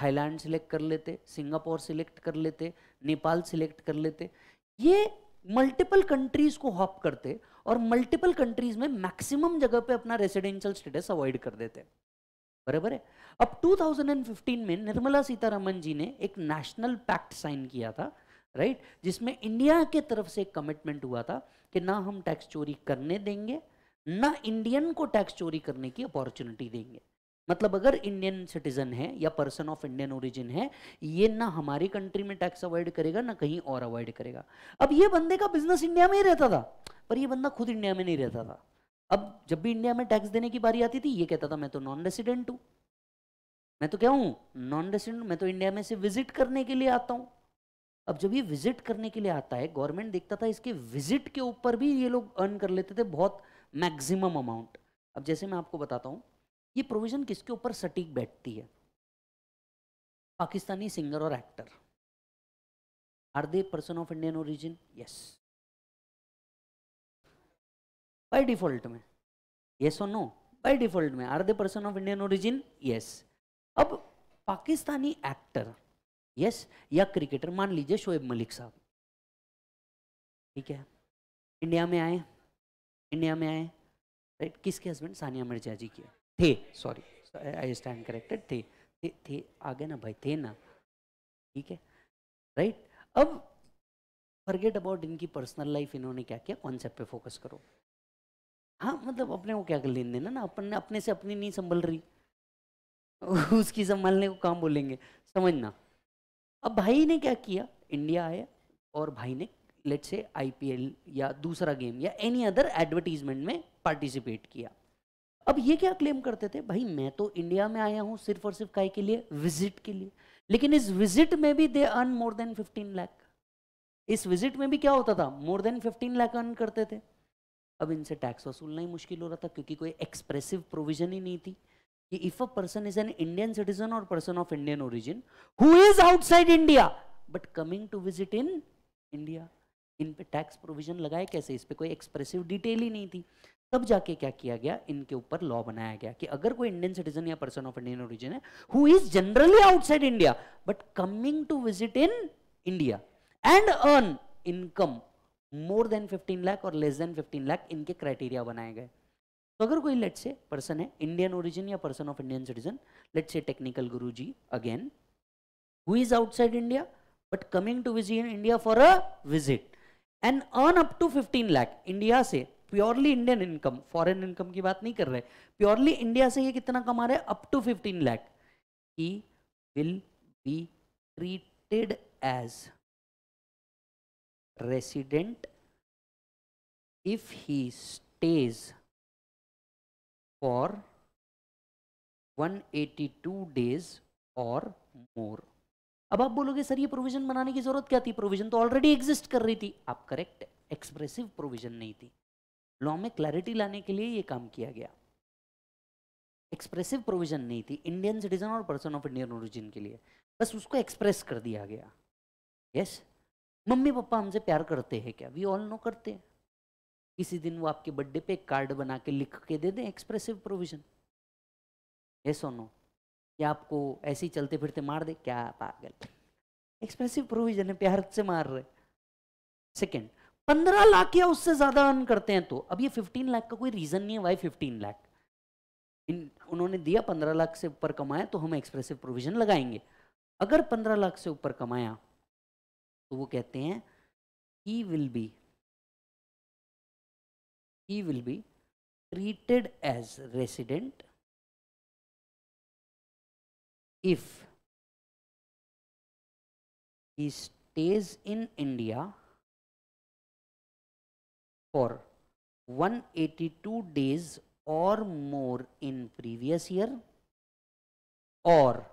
थाईलैंड सिलेक्ट कर लेते सिंगापुर सिलेक्ट कर लेते नेपाल सिलेक्ट कर लेते ये मल्टीपल कंट्रीज को हॉप करते और मल्टीपल कंट्रीज में मैक्सिमम जगह पे अपना रेसिडेंशियल स्टेटस अवॉइड कर देते बराबर है अब 2015 में निर्मला सीतारमन जी ने एक नेशनल पैक्ट साइन किया था राइट जिसमें इंडिया के तरफ से कमिटमेंट हुआ था कि ना हम टैक्स चोरी करने देंगे ना इंडियन को टैक्स चोरी करने की अपॉर्चुनिटी देंगे मतलब अगर इंडियन सिटीजन है या पर्सन ऑफ इंडियन ओरिजिन है ये ना हमारी कंट्री में टैक्स अवॉइड करेगा ना कहीं और अवॉइड करेगा अब ये बंदे का बिजनेस इंडिया में ही रहता था पर ये बंदा खुद इंडिया में नहीं रहता था अब जब भी इंडिया में टैक्स देने की बारी आती थी ये कहता था मैं तो नॉन रेसिडेंट हूँ मैं तो क्या हूँ नॉन रेसिडेंट मैं तो इंडिया में से विजिट करने के लिए आता हूँ अब जब ये विजिट करने के लिए आता है गवर्नमेंट देखता था इसके विजिट के ऊपर भी ये लोग अर्न कर लेते थे बहुत मैक्सिमम अमाउंट अब जैसे मैं आपको बताता हूँ ये प्रोविज़न किसके ऊपर सटीक बैठती है पाकिस्तानी सिंगर और actor are they person of Indian origin yes by default में यस और नो बाय डिफॉल्ट में are they person of Indian origin yes अब पाकिस्तानी एक्टर यस या क्रिकेटर मान लीजिए शोएब मलिक साहब ठीक है इंडिया में आए इंडिया में आए राइट किसके हस्बैंड सानिया मिर्जा जी के थे सॉरी आई स्टैंड करेक्टेड थे थे थे आ गए ना भाई थे ना ठीक है राइट अब फॉरगेट अबाउट इनकी पर्सनल लाइफ इन्होंने क्या किया कॉन्सेप्ट पे फोकस करो हाँ मतलब अपने को क्या कर लेन देना ना अपन अपने से अपनी नहीं संभल रही उसकी संभालने को काम बोलेंगे समझना अब भाई ने क्या किया इंडिया आया और भाई ने लेट से आईपीएल या दूसरा गेम या एनी अदर एडवर्टीजमेंट में पार्टिसिपेट किया अब ये क्या क्लेम करते थे भाई मैं तो इंडिया में आया हूँ सिर्फ और सिर्फ काय के लिए विजिट के लिए लेकिन इस विजिट में भी they earn more than 15 lakh इस विजिट में भी क्या होता था मोर देन 15 लाख अर्न करते थे अब इनसे टैक्स वसूलना ही मुश्किल हो रहा था क्योंकि कोई एक्सप्रेसिव प्रोविजन ही नहीं थी कि if a person is an Indian citizen और person of Indian origin who is outside India but coming to visit in India इन पे टैक्स प्रोविजन लगाए कैसे इस पर कोई एक्सप्रेसिव डिटेल ही नहीं थी तब जाके क्या किया गया इनके ऊपर लॉ बनाया गया कि अगर कोई इंडियन सिटीजन या पर्सन ऑफ इंडियन ओरिजिन है who is generally outside India but coming to visit in India and earn income more than 15 lakh और लेस देन 15 लाख इनके क्राइटेरिया बनाए गए तो अगर कोई लेट से पर्सन है इंडियन ओरिजिन या person of Indian citizen let's say technical Guru ji again who is outside India but coming to visit India for a visit and earn up to 15 lakh India से purely Indian income foreign income की बात नहीं कर रहे purely India से ये कितना कमा रहे up to 15 lakh he will be treated as resident stays for one eighty 182 days और मोर अब आप बोलोगे सर ये प्रोविजन बनाने की जरूरत क्या थी प्रोविजन तो ऑलरेडी एग्जिस्ट कर रही थी आप करेक्ट एक्सप्रेसिव प्रोविजन नहीं थी लॉ में क्लैरिटी लाने के लिए ये काम किया गया एक्सप्रेसिव प्रोविजन नहीं थी इंडियन सिटीजन और पर्सन ऑफ इंडियन ओरिजिन के लिए बस उसको एक्सप्रेस कर दिया गया यस yes? मम्मी पापा हमसे प्यार करते हैं क्या वी ऑल नो करते हैं किसी दिन वो आपके बर्थडे पे कार्ड बना के लिख के दे दें एक्सप्रेसिव प्रोविजन यस और नो या आपको ऐसे ही चलते फिरते मार दे क्या पागल एक्सप्रेसिव प्रोविजन है प्यार से मार रहे सेकेंड पंद्रह लाख या उससे ज्यादा अर्न करते हैं तो अब ये फिफ्टीन लाख का कोई रीजन नहीं है वाई फिफ्टीन लाख इन उन्होंने दिया पंद्रह लाख से ऊपर कमाया तो हम एक्सप्रेसिव प्रोविजन लगाएंगे अगर पंद्रह लाख से ऊपर कमाया तो वो कहते हैं he will be he will be treated as resident if he stays in India for 182 days or more in previous year or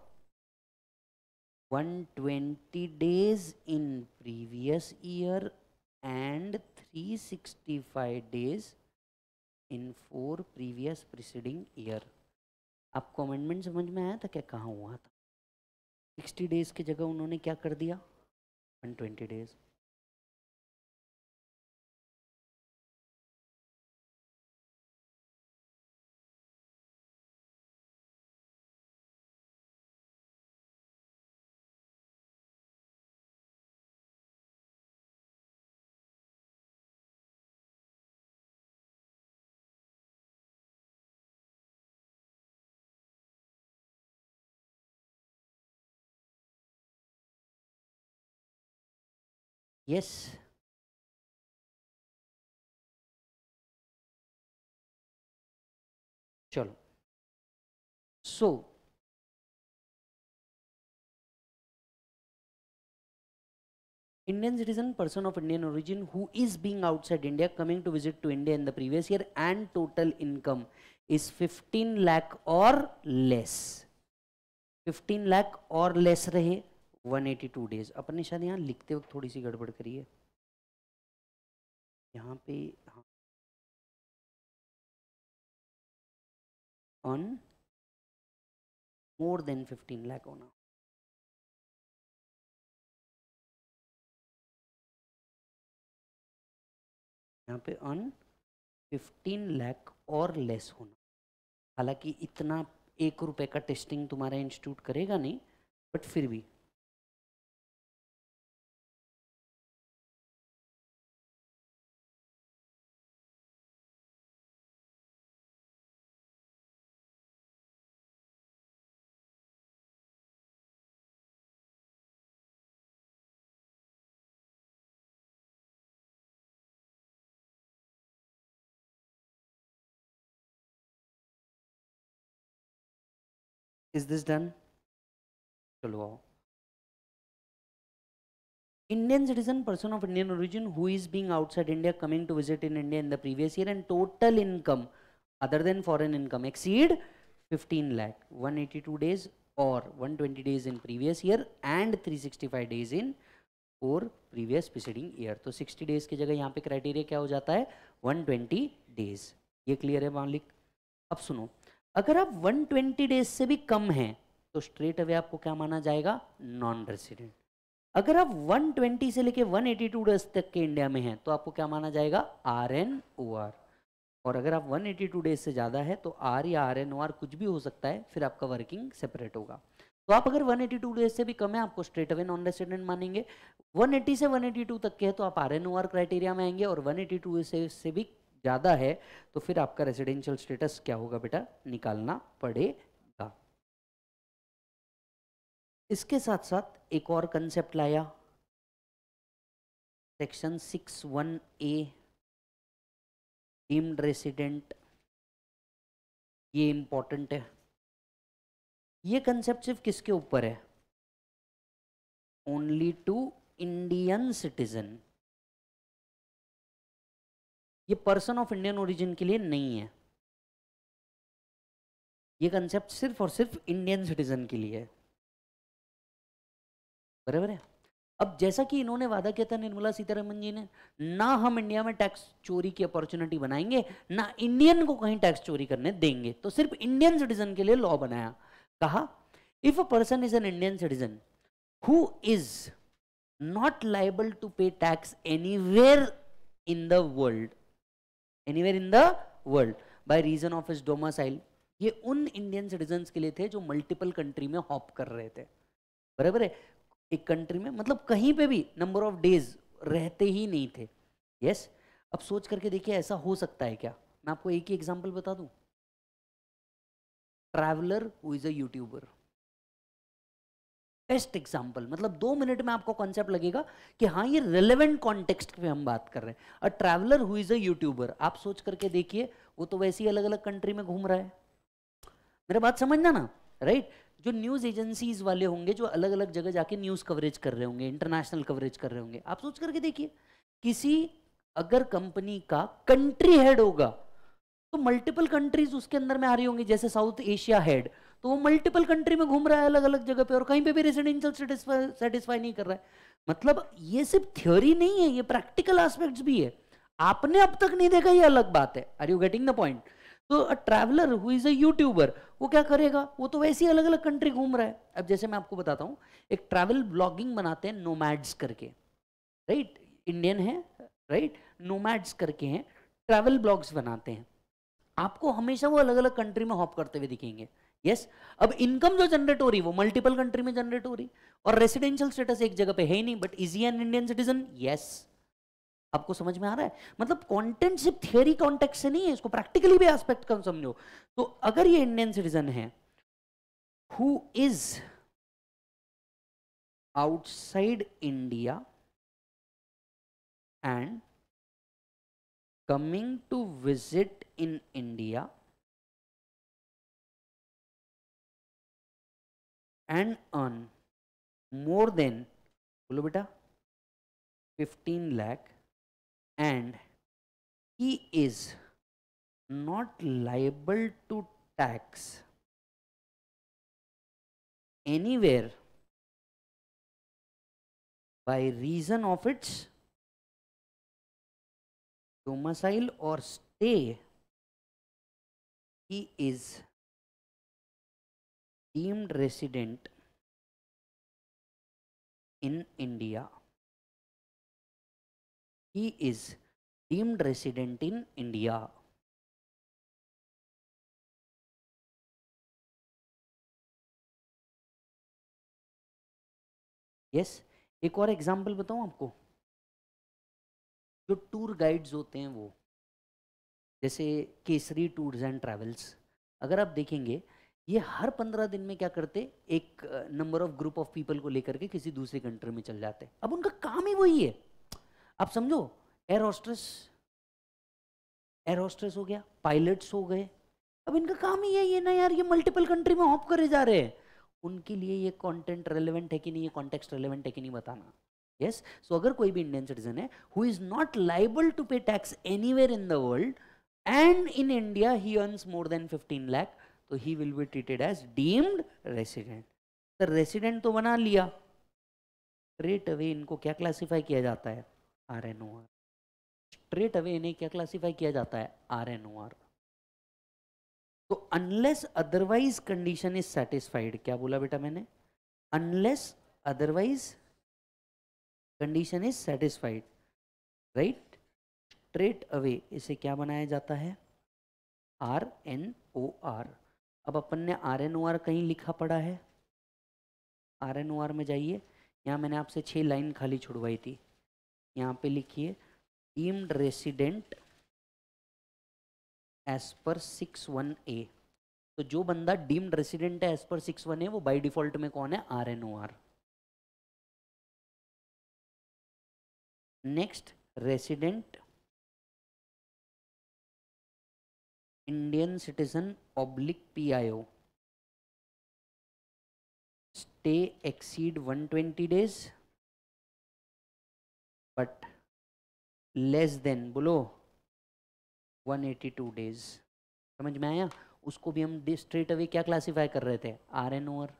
120 days in previous year and 365 days in four previous preceding year आपको amendment समझ में आया था क्या कहाँ हुआ था sixty days की जगह उन्होंने क्या कर दिया वन ट्वेंटी डेज़ Yes. चलो सो so, Indian citizen, person of Indian origin who is being outside India, coming to visit to India in the previous year and total income is 15 lakh or less. 15 lakh or less रहे 182 days अपन ने शायद यहाँ लिखते वक्त थोड़ी सी गड़बड़ करी है यहाँ पे ऑन मोर देन 15 लाख होना यहाँ पे ऑन 15 लाख और लेस होना हालांकि इतना एक रुपए का टेस्टिंग तुम्हारा इंस्टीट्यूट करेगा नहीं बट फिर भी is this done चलो आओ Indian citizen person of Indian origin who is being outside India coming to visit in India in the previous year and total income other than foreign income exceed 15 lakh 182 days or 120 days in previous year and 365 days in और previous preceding year तो 60 days की जगह यहाँ पे criteria क्या हो जाता है 120 डेज ये क्लियर है मालिक अब सुनो अगर आप 120 डेज से भी कम हैं तो स्ट्रेट अवे आपको क्या माना जाएगा नॉन रेसिडेंट अगर आप 120 से लेके 182 डेज तक के इंडिया में हैं तो आपको क्या माना जाएगा आर एन ओ आर और अगर आप 182 डेज से ज़्यादा है तो आर या आर एन ओ आर कुछ भी हो सकता है फिर आपका वर्किंग सेपरेट होगा तो आप अगर 182 डेज से भी कम है आपको स्ट्रेट अवे नॉन रेसिडेंट मानेंगे 180 से 182 तक के है तो आप R N O R criteria में आएंगे और 182 से से भी ज़्यादा है तो फिर आपका रेजिडेंशियल स्टेटस क्या होगा बेटा निकालना पड़ेगा इसके साथ साथ एक और कंसेप्ट लाया section six one A deemed resident ये इम्पोर्टेंट है ये कंसेप्ट सिर्फ किसके ऊपर है ओनली टू इंडियन सिटीजन ये पर्सन ऑफ इंडियन ओरिजिन के लिए नहीं है ये कंसेप्ट सिर्फ और सिर्फ इंडियन सिटीजन के लिए है बराबर है अब जैसा कि इन्होंने वादा किया था निर्मला सीतारमन जी ने ना हम इंडिया में टैक्स चोरी की अपॉर्चुनिटी बनाएंगे ना इंडियन को कहीं टैक्स चोरी करने देंगे तो सिर्फ इंडियन सिटीजन के लिए लॉ बनाया कहा if a person is an Indian citizen who is not liable to pay tax anywhere in the world anywhere in the world by reason of is domicile ये उन Indian citizen के लिए थे जो multiple country में hop कर रहे थे बराबर है एक कंट्री में मतलब कहीं पे भी नंबर ऑफ डेज रहते ही नहीं थे यस yes? अब सोच करके देखिए ऐसा हो सकता है क्या मैं आपको एक ही एग्जाम्पल बता दूं traveller who is a YouTuber best example मतलब दो मिनट में आपको कॉन्सेप्ट लगेगा कि हाँ ये रेलिवेंट कॉन्टेक्स्ट पे हम बात कर रहे हैं a traveller who is a YouTuber आप सोच करके देखिए वो तो वैसे ही अलग अलग कंट्री में घूम रहा है मेरा बात समझना ना राइट right? जो न्यूज़ एजेंसीज वाले होंगे जो अलग अलग जगह जाके न्यूज़ कवरेज कर रहे होंगे इंटरनेशनल कवरेज कर रहे होंगे आप सोच करके देखिए किसी अगर कंपनी का कंट्री हेड होगा तो मल्टीपल कंट्रीज उसके अंदर में आ रही होंगी जैसे साउथ एशिया हेड तो वो मल्टीपल कंट्री में घूम रहा है अलग अलग जगह पे और कहीं पे भी रेसिडेंशियल सेटिस्फाई नहीं कर रहा है मतलब ये सिर्फ थ्योरी नहीं है ये प्रैक्टिकल एस्पेक्ट्स भी है आपने अब तक नहीं देखा ये अलग बात है are you getting the point तो a traveller who is a YouTuber वो क्या करेगा वो तो वैसे ही अलग अलग कंट्री घूम रहा है अब जैसे मैं आपको बताता हूँ एक ट्रैवल ब्लॉगिंग बनाते हैं नोमैड्स करके राइट इंडियन है राइट नोमैड्स करके हैं ट्रैवल ब्लॉग्स बनाते हैं आपको हमेशा वो अलग अलग कंट्री में हॉप करते हुए दिखेंगे यस अब इनकम जो जनरेट हो रही है वो मल्टीपल कंट्री में जनरेट हो रही और रेसिडेंशियल स्टेटस एक जगह पे है ही नहीं but is he an Indian citizen yes आपको समझ में आ रहा है मतलब कॉन्टेंट सिर्फ थियरी कॉन्टेक्ट से नहीं है इसको प्रैक्टिकली भी एस्पेक्ट कम समझो तो अगर ये इंडियन सिटीजन है who is outside India and coming to visit in India and earn more than बोलो beta, 15 lakh and he is not liable to tax anywhere by reason of its domicile or stay he is deemed resident in India. He is deemed resident in India. Yes yes, एक और example बताऊं आपको जो tour guides होते हैं वो जैसे Kesari tours and travels अगर आप देखेंगे ये हर पंद्रह दिन में क्या करते एक number of group of people को लेकर के किसी दूसरे कंट्री में चल जाते अब उनका काम ही वही है आप समझो एयर होस्ट्रेस एयर होस्ट्रेस हो गया पायलट्स हो गए अब इनका काम ही है ये ना यार ये मल्टीपल कंट्री में हॉप करे जा रहे हैं उनके लिए ये कंटेंट रेलेवेंट है कि नहीं ये कॉन्टेक्स्ट रेलेवेंट है कि नहीं बताना यस yes? सो so, अगर कोई भी इंडियन सिटीजन है who is not liable to pay tax any in the world and in India he earns more than fifteen lakh तो he will be treated as deemed resident तो resident तो बना लिया straight away इनको क्या classify किया जाता है R N O R straight away इन्हें क्या क्लासीफाई किया जाता है आर एन ओ आर तो unless otherwise condition is satisfied क्या बोला बेटा मैंने unless otherwise condition is satisfied right straight away इसे क्या बनाया जाता है आर एन ओ आर अब अपन ने आर एन ओ आर कहीं लिखा पड़ा है आर एन ओ आर में जाइए यहाँ मैंने आपसे छः लाइन खाली छुड़वाई थी यहाँ पे लिखिए deemed resident as per six one A तो जो बंदा डीम्ड रेसिडेंट है as per six one A वो बाई डिफॉल्ट में कौन है R N O R next resident Indian citizen public PIO stay exceed 120 days but less than बोलो 182 days समझ में आया उसको भी हम स्ट्रेट अवे क्या क्लासिफाई कर रहे थे आर एन ओवर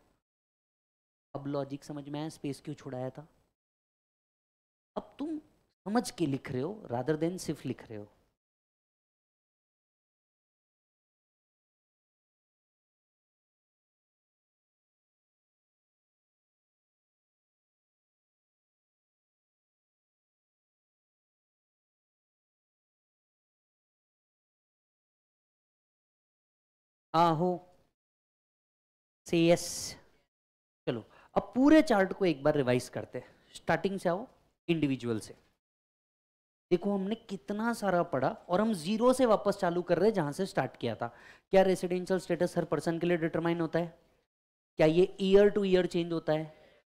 अब लॉजिक समझ में आया स्पेस क्यों छुड़ाया था अब तुम समझ के लिख रहे हो रादर देन सिर्फ लिख रहे हो हो से यस चलो अब पूरे चार्ट को एक बार रिवाइज करते हैं स्टार्टिंग से आओ इंडिविजुअल से देखो हमने कितना सारा पढ़ा और हम जीरो से वापस चालू कर रहे हैं जहां से स्टार्ट किया था क्या रेसिडेंशियल स्टेटस हर पर्सन के लिए डिटरमाइन होता है क्या ये ईयर टू ईयर चेंज होता है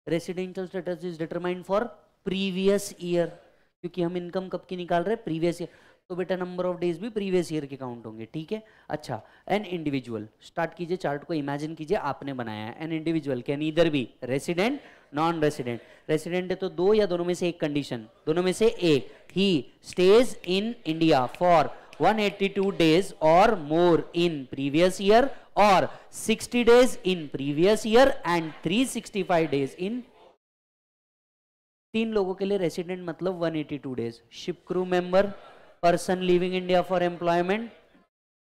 residential status is determined for previous year क्योंकि हम इनकम कब की निकाल रहे हैं प्रीवियस ईयर तो बेटा नंबर ऑफ डेज भी प्रीवियस ईयर के काउंट होंगे ठीक है अच्छा एन इंडिविजुअल स्टार्ट कीजिए चार्ट को इमेजिन कीजिए आपने बनाया है एन इंडिविजुअल कैन इधर भी रेसिडेंट नॉन रेसिडेंट रेसिडेंट है तो दो या दोनों में से एक कंडीशन दोनों में से एक ही stays in India for 182 days और मोर इन प्रीवियस ईयर और 60 days in previous year and 365 days in तीन लोगों के लिए रेसिडेंट मतलब 182 days ship crew member person living India for employment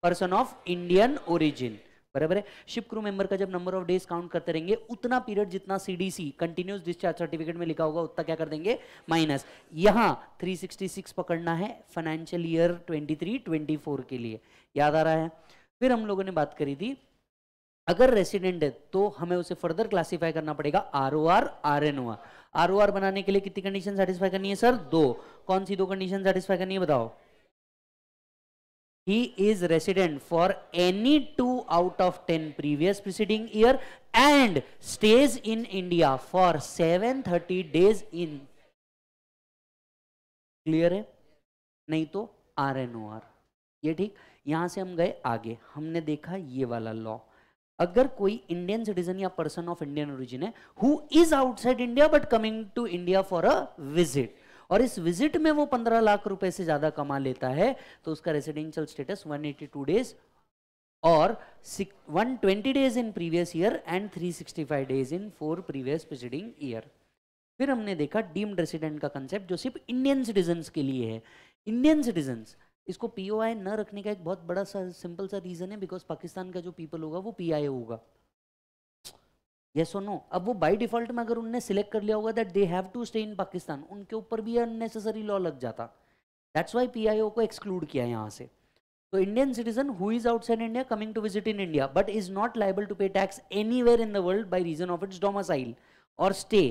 person of Indian origin बराबर है शिप क्रू मेंबर का जब नंबर ऑफ डेज काउंट करते रहेंगे उतना पीरियड जितना सीडीसी कंटिन्यूस डिस्चार्ज सर्टिफिकेट में लिखा होगा उतना क्या कर देंगे माइनस यहां 366 पकड़ना है फाइनेंशियल ईयर 23 24 के लिए याद आ रहा है फिर हम लोगों ने बात करी थी अगर रेसिडेंट है तो हमें उसे फर्दर क्लासीफाई करना पड़ेगा R O R R N O R R O R बनाने के लिए कितनी कंडीशन सेटिस्फाई करनी है सर दो कौन सी दो कंडीशन सेटिस्फाई करनी है बताओ is resident for any two out of ten previous previous year and stays in India for seven thirty days in clear है नहीं तो आर एन ओ आर ये ठीक यहां से हम गए आगे हमने देखा ये वाला लॉ अगर कोई इंडियन सिटीजन या पर्सन ऑफ इंडियन ओरिजिन है who is outside India but coming to India for a visit और इस विजिट में वो पंद्रह लाख रुपए से ज्यादा कमा लेता है तो उसका रेसिडेंशियल स्टेटस 182 डेज और 120 days in previous year and 365 days in four previous preceding year फिर हमने देखा डीम्ड रेसिडेंट का कंसेप्ट जो सिर्फ इंडियन सिटीजन के लिए है इंडियन सिटीजन्स इसको पी ओ आई न रखने का एक बहुत बड़ा सा सिंपल सा रीज़न है बिकॉज पाकिस्तान का जो पीपल होगा वो पी आई होगा येस और नो अब वो बाई डिफॉल्ट में अगर उनने सिलेक्ट कर लिया होगा that they have to stay in Pakistan उनके ऊपर भी अननेसेसरी लॉ लग जाता that's why P I O को एक्सक्लूड किया है यहाँ से तो Indian citizen who is outside India coming to visit in India but is not liable to pay tax anywhere in the world by reason of its domicile और stay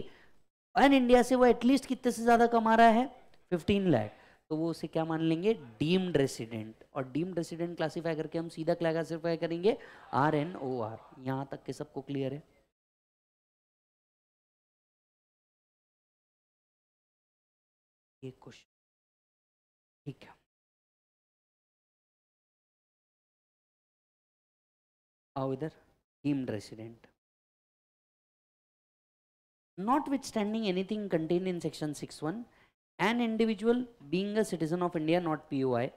and India से वो at least कितने से ज़्यादा कमा रहा है fifteen lakh तो वो उसे क्या मान लेंगे डीम्ड रेसिडेंट और डीम्ड रेसिडेंट क्लासीफाई करके हम सीधा क्या क्लासीफाई करेंगे आर एन ओ आर यहाँ तक के सबको क्लियर है ये क्वेश्चन ठीक है आओ इधर deemed resident notwithstanding anything contained in section six one an individual being a citizen of India, not POI,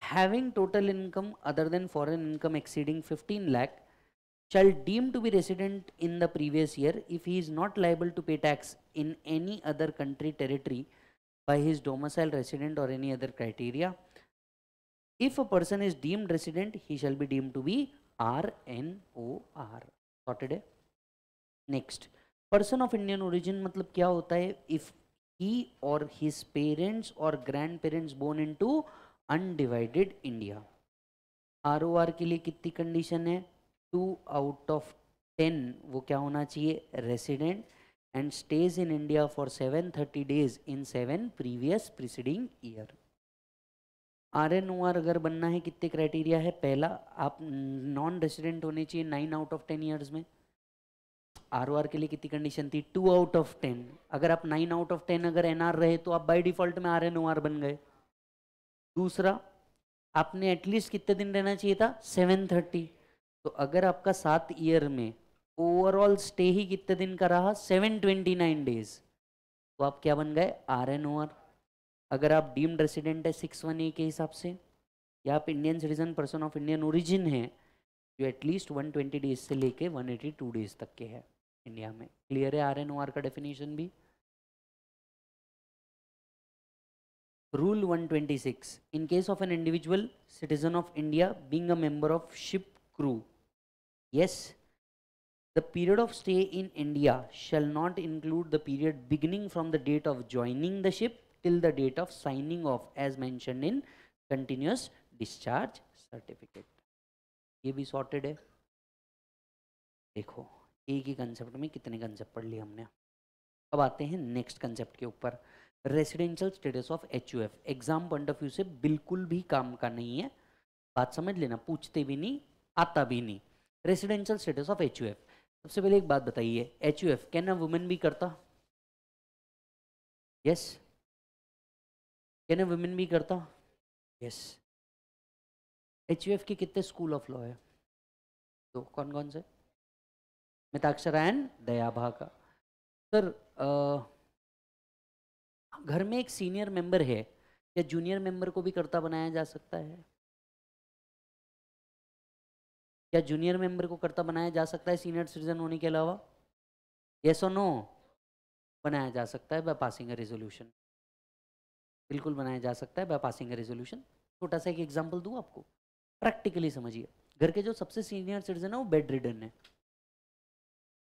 having total income other than foreign income exceeding 15 lakh shall deem to be resident in the previous year if he is not liable to pay tax in any other country territory by his domicile resident or any other criteria. If a person is deemed resident, he shall be deemed to be RNOR. Sorted Next. Person of Indian origin मतलब क्या होता है? If he or his parents or grandparents born into undivided India. R के लिए कितनी condition है to out of ten वो क्या होना चाहिए resident and stays in India for seven thirty days in seven previous preceding year R N O R अगर बनना है कितने क्राइटेरिया है पहला आप नॉन रेसिडेंट होने चाहिए nine out of ten years में आर के लिए कितनी कंडीशन थी टू आउट ऑफ टेन अगर आप नाइन आउट ऑफ टेन अगर एनआर रहे तो आप बाई डिफॉल्ट में आर एन ओ आर बन गए दूसरा आपने एटलीस्ट कितने दिन रहना चाहिए था सेवन थर्टी तो अगर आपका सात ईयर में ओवरऑल स्टे ही कितने दिन का रहा सेवन ट्वेंटी नाइन डेज तो आप क्या बन गए आर एन ओ आर अगर आप डीम्ड रेसिडेंट है सिक्स वन ए के हिसाब से या आप Indian citizen person of Indian origin है जो एटलीस्ट वन ट्वेंटी डेज से लेके वन एटी टू डेज तक के हैं इंडिया में क्लियर है आर एन ओ आर का डेफिनेशन भी rule 126 in case of an individual citizen of India being a member of ship crew yes the period of stay in India shall not include the period beginning from the date of joining the ship till the date of signing off as mentioned in continuous discharge certificate ये भी sorted है देखो एक ही concept में कितने concept पढ़ लिए हमने अब आते हैं नेक्स्ट कंसेप्ट के ऊपर residential status of H U F exam point of view से बिल्कुल भी काम का नहीं है बात समझ लेना पूछते भी नहीं आता भी नहीं residential status of H U F सबसे पहले एक बात बताइए H U F can a women भी करता यस कैन अ वुमेन भी करता यस एच यू एफ के कितने स्कूल ऑफ लॉ है तो कौन कौन से मिताक्षर एंड का सर घर में एक सीनियर मेंबर है या जूनियर मेंबर को भी कर्ता बनाया जा सकता है क्या जूनियर मेंबर को कर्ता बनाया जा सकता है सीनियर सिटीजन होने के अलावा ये और नो बनाया जा सकता है बाय पासिंग अ रेजोल्यूशन बिल्कुल बनाया जा सकता है बाय पासिंग अ रेजोल्यूशन छोटा सा एक एग्जाम्पल दूँ आपको प्रैक्टिकली समझिए घर के जो सबसे सीनियर सिटीजन है वो बेड रिडन है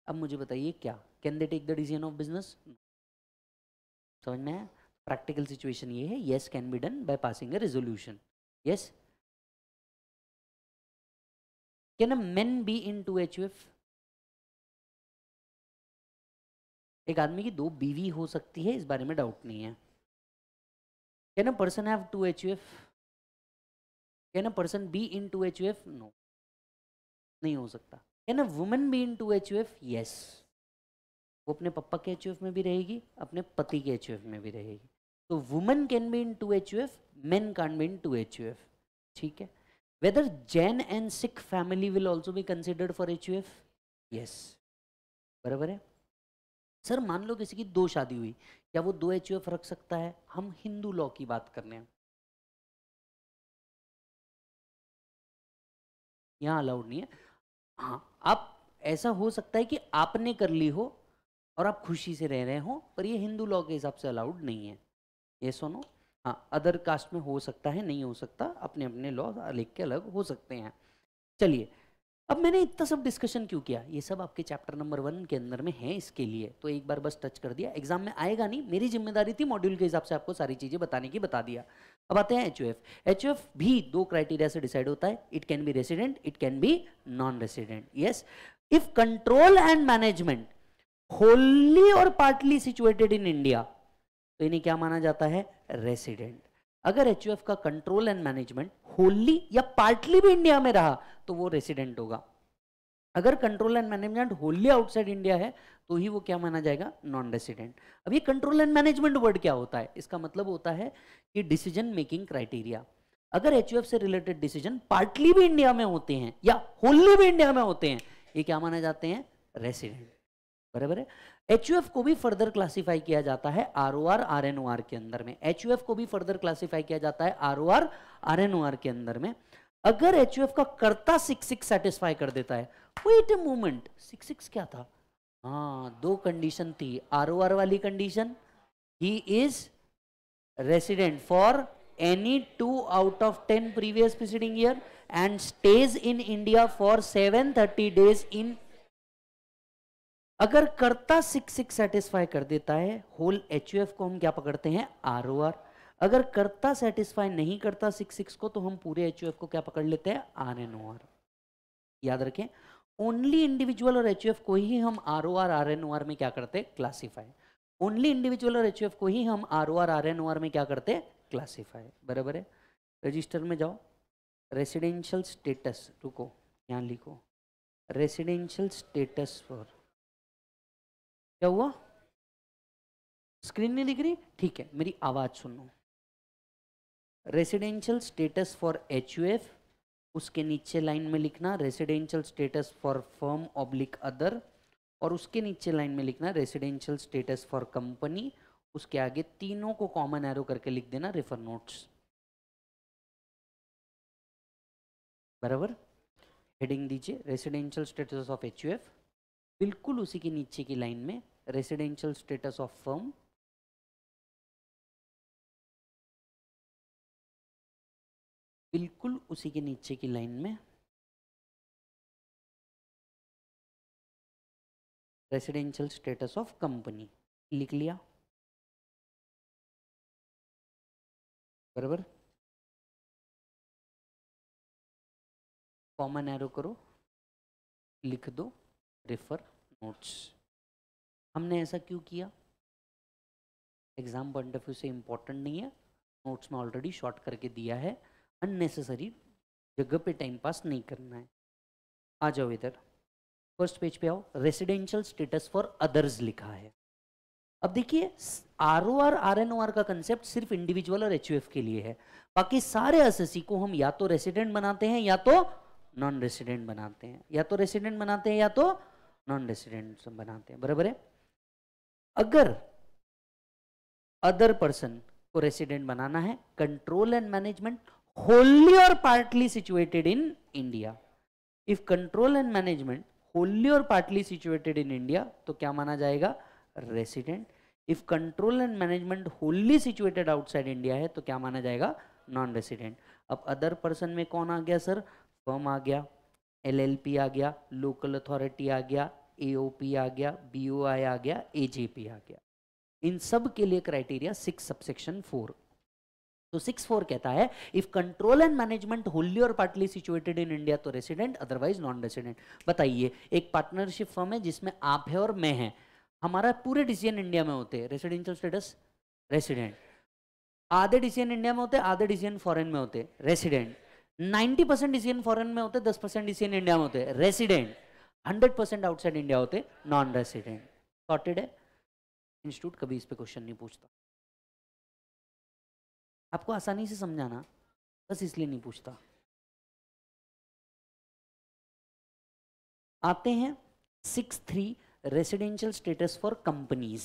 अब मुझे बताइए क्या can they take the decision of business समझ में आया प्रैक्टिकल सिचुएशन ये है yes can be done by passing a resolution yes can a man be into H F एक आदमी की दो बीवी हो सकती है इस बारे में डाउट नहीं है can a person have to H F can a person be into H F no नहीं हो सकता can a women be into H U F yes वो अपने पप्पा के एच यू एफ में भी रहेगी अपने पति के एच में भी रहेगी तो women can be into H U F man can be into H ठीक है and Sikh family will also be considered for H U F yes बराबर है सर मान लो किसी की दो शादी हुई क्या वो दो एच यू एफ रख सकता है हम हिंदू लॉ की बात कर रहे हैं यहाँ अलाउड नहीं है हाँ आप ऐसा हो सकता है कि आपने कर ली हो और आप खुशी से रह रहे हो पर ये हिंदू लॉ के हिसाब से अलाउड नहीं है ये सुनो हाँ अदर कास्ट में हो सकता है नहीं हो सकता अपने अपने लॉ अलग के अलग हो सकते हैं चलिए अब मैंने इतना सब डिस्कशन क्यों किया ये सब आपके चैप्टर नंबर वन के अंदर में है इसके लिए तो एक बार बस टच कर दिया एग्जाम में आएगा नहीं मेरी जिम्मेदारी थी मॉड्यूल के हिसाब से आपको सारी चीज़ें बताने की बता दिया अब आते हैं एच यू एफ एफ भी दो क्राइटेरिया से डिसाइड होता है it can be resident it can be non resident yes if control and management wholly और पार्टली सिचुएटेड इन इंडिया तो इन्हें क्या माना जाता है रेसिडेंट अगर एच का कंट्रोल एंड मैनेजमेंट होली या पार्टली भी इंडिया में रहा तो वो रेसिडेंट होगा अगर control and management wholly outside India है तो ही वो क्या माना जाएगा नॉन रेसिडेंट अब ये कंट्रोल एंड मैनेजमेंट वर्ड क्या होता है इसका मतलब होता है कि डिसीजन मेकिंग क्राइटेरिया अगर एच से रिलेटेड डिसीजन पार्टली भी इंडिया में होते हैं या होली भी इंडिया में होते हैं ये क्या माने जाते हैं रेसिडेंट बराबर है एच को भी फर्दर क्लासिफाई किया जाता है R O R R N O R के अंदर में एच को भी फर्दर क्लासिफाई किया जाता है R O R R N O R के अंदर में अगर एच का कर्ता सिक्स सिक्स सेटिस्फाई कर देता है wait a moment six six क्या था हाँ दो कंडीशन थी आर ओ आर वाली condition he is resident for any two out of ten previous preceding year and stays in India for seven thirty days in अगर करता six six satisfy कर देता है होल एच यू एफ को हम क्या पकड़ते हैं आर ओ आर अगर करता सेटिस्फाई नहीं करता सिक्स सिक्स को तो हम पूरे एच यू एफ को क्या पकड़ लेते हैं आर एन ओ आर याद रखें ओनली इंडिविजुअल और एच को ही हम R O R R N O R में क्या करते क्लासीफाई ओनली इंडिविजुअल और एच को ही हम R O R R N O R में क्या करते क्लासीफाई बराबर है रजिस्टर में जाओ रेसिडेंशियल स्टेटस रुको यहाँ लिखो रेसिडेंशियल स्टेटस फॉर क्या हुआ स्क्रीन नहीं दिख रही ठीक है मेरी आवाज़ सुनो residential status for H U F उसके नीचे लाइन में लिखना residential status for firm oblique other और उसके नीचे लाइन में लिखना रेसिडेंशियल स्टेटस फॉर कंपनी उसके आगे तीनों को कॉमन एरो करके लिख देना रेफर नोट्स बराबर हेडिंग दीजिए रेसिडेंशियल स्टेटस ऑफ एच बिल्कुल उसी के नीचे की लाइन में रेसिडेंशियल स्टेटस ऑफ फर्म बिल्कुल उसी के नीचे की लाइन में रेसिडेंशियल स्टेटस ऑफ कंपनी लिख लिया बराबर कॉमन एरो करो लिख दो रेफर नोट्स हमने ऐसा क्यों किया एग्जाम पॉइंट ऑफ व्यू से इंपॉर्टेंट नहीं है नोट्स में ऑलरेडी शॉर्ट करके दिया है अननेसेसरी जगह पे टाइम पास नहीं करना है आ जाओ इधर फर्स्ट पेज पे आओ रेसिडेंशियल स्टेटस फॉर अदर्स लिखा है अब देखिए R O R R N O R का कंसेप्ट सिर्फ इंडिविजुअल और एच यू एफ के लिए है बाकी सारे एस को हम या तो रेसिडेंट बनाते हैं या तो नॉन रेसिडेंट बनाते हैं या तो रेसिडेंट बनाते हैं या तो नॉन रेसिडेंट बनाते हैं बराबर है अगर अदर पर्सन को रेसिडेंट बनाना है control and management wholly or partly situated in India. If control and management wholly or partly situated in India, तो क्या माना जाएगा resident. If control and management wholly situated outside India है तो क्या माना जाएगा non resident. अब other person में कौन आ गया सर firm आ गया एलएलपी आ गया लोकल अथॉरिटी आ गया एओपी आ गया बीओआई आ गया एजेपी आ गया इन सब के लिए क्राइटेरिया सिक्स सबसेक्शन फोर तो सिक्स फोर कहता है if control and management wholly और पार्टली सिचुएटेड इन इंडिया तो रेसिडेंट अदरवाइज नॉन रेसिडेंट बताइए एक पार्टनरशिप फर्म है जिसमें आप है और मैं है हमारा पूरे डिसीजन इंडिया में होते हैं रेसिडेंशियल स्टेटस रेसिडेंट आधे डिसीजन इंडिया में होते हैं आधे डिसीजन फॉरेन में होते हैं रेसिडेंट 90 परसेंट डिसीजन फॉरेन में होते दस परसेंट डिसीजन इंडिया में होते रेसिडेंट 100 परसेंट आउटसाइड इंडिया होते नॉन रेसिडेंट सॉर्टेड है इंस्टीट्यूट कभी इस पर क्वेश्चन नहीं पूछता आपको आसानी से समझाना बस इसलिए नहीं पूछता आते हैं six three residential status for companies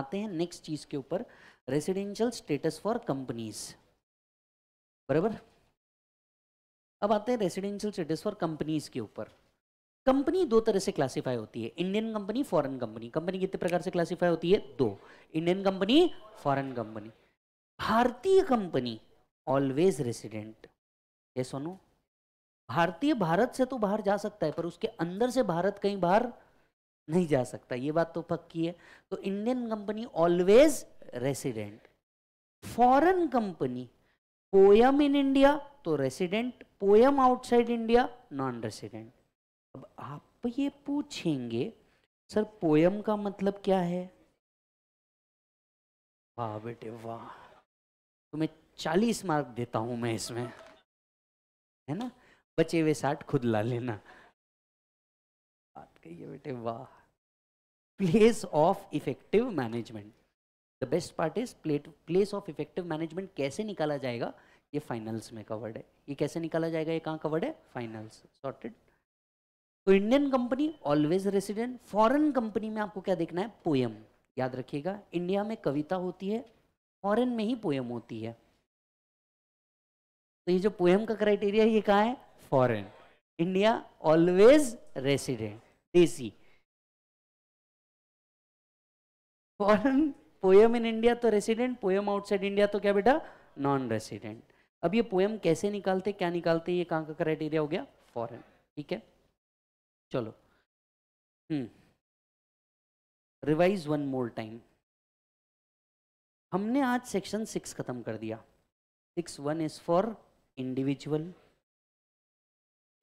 आते हैं नेक्स्ट चीज के ऊपर रेसिडेंशियल स्टेटस फॉर कंपनीज बराबर अब आते हैं रेसिडेंशियल स्टेटस फॉर कंपनीज के ऊपर कंपनी दो तरह से क्लासिफाई होती है Indian company foreign company company कितने प्रकार से क्लासिफाई होती है दो इंडियन कंपनी फॉरेन कंपनी भारतीय कंपनी ऑलवेज रेसिडेंट ये सोनो भारतीय भारत से तो बाहर जा सकता है पर उसके अंदर से भारत कहीं बाहर नहीं जा सकता ये बात तो पक्की है तो Indian company always resident foreign company POEM in India तो resident POEM outside India non resident अब आप ये पूछेंगे सर पोयम का मतलब क्या है वाह बेटे वाह तुम्हें चालीस मार्क देता हूं मैं इसमें है ना बचे हुए साठ खुद ला लेना बात कही है बेटे वाह place of effective management the best part is place of effective management कैसे निकाला जाएगा ये फाइनल्स में कवर्ड है ये कैसे निकाला जाएगा ये कहाँ कवर्ड है फाइनल्स सॉर्टेड तो Indian company always resident foreign company में आपको क्या देखना है पोयम याद रखिएगा इंडिया में कविता होती है फॉरेन में ही पोएम होती है तो ये जो पोएम का क्राइटेरिया ये कहा है फॉरेन इंडिया ऑलवेज रेसिडेंट देसी फॉरेन पोएम इन इंडिया तो रेसिडेंट पोएम आउटसाइड इंडिया तो क्या बेटा नॉन रेसिडेंट अब ये पोएम कैसे निकालते क्या निकालते ये कहाँ का क्राइटेरिया हो गया फॉरेन ठीक है चलो hmm revise one more time हमने आज सेक्शन सिक्स खत्म कर दिया six one is for individual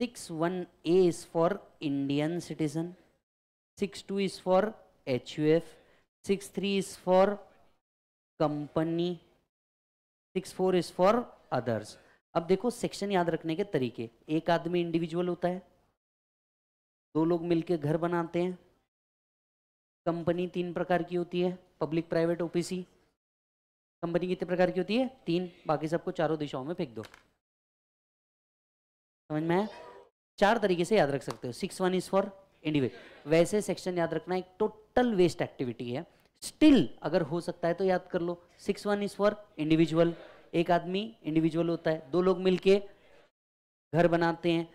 six one A is for Indian citizen six two is for H U F six three is for company six four is for others अब देखो section याद रखने के तरीके एक आदमी इंडिविजुअल होता है दो लोग मिलके घर बनाते हैं कंपनी तीन प्रकार की होती है पब्लिक प्राइवेट ओपीसी कंपनी कितने प्रकार की होती है तीन बाकी सबको चारों दिशाओं में फेंक दो समझ में चार तरीके से याद रख सकते हो six one is for individual वैसे सेक्शन याद रखना एक टोटल वेस्ट एक्टिविटी है स्टिल अगर हो सकता है तो याद कर लो six one is for individual एक आदमी इंडिविजुअल होता है दो लोग मिलके घर बनाते हैं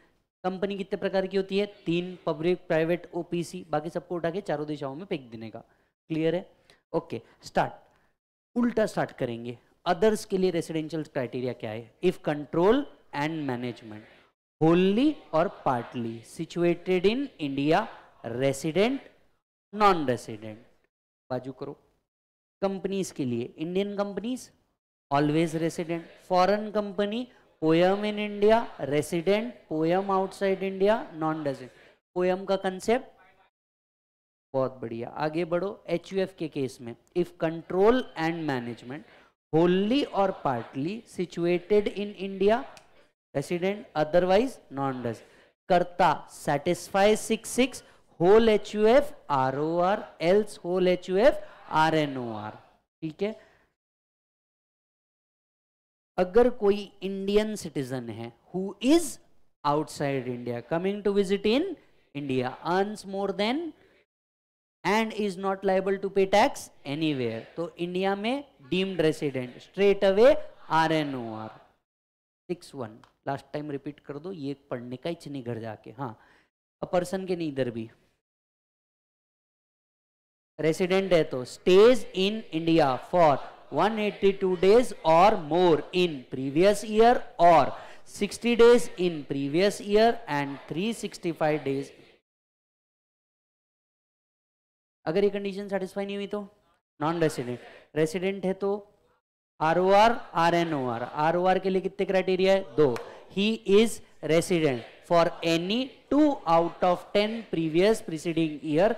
कंपनी कितने प्रकार की होती है तीन पब्लिक प्राइवेट ओपीसी बाकी सबको उठा के चारों दिशाओं में फेंक देने का क्लियर है ओके स्टार्ट उल्टा स्टार्ट करेंगे अदर्स के लिए रेसिडेंशियल क्राइटेरिया क्या है if control and management wholly और partly situated in India resident non resident बाजू करो कंपनीज के लिए Indian companies always resident foreign company POEM in India resident POEM outside India non resident POEM का concept बहुत बढ़िया आगे बढ़ो एच के केस में if control and management wholly और partly situated in India resident otherwise non does करता satisfy six six whole H U F R O R else whole H U F R N O R ठीक है अगर कोई Indian citizen है who is outside India coming to visit in India earns more than and is not liable to pay tax any तो India में deemed resident straight away R N O R six one last time repeat कर दो ये पढ़ने का etch नहीं घर जाके हाँ अ पर्सन के नहीं इधर भी रेसिडेंट है तो stays in India for 182 days और मोर इन प्रीवियस ईयर और 60 days in previous year and 365 days अगर ये कंडीशन सेटिस्फाई नहीं हुई तो नॉन रेसिडेंट रेसिडेंट है तो R O R R N O R R O R के लिए कितने क्राइटेरिया है दो he is resident for any two out of ten previous preceding year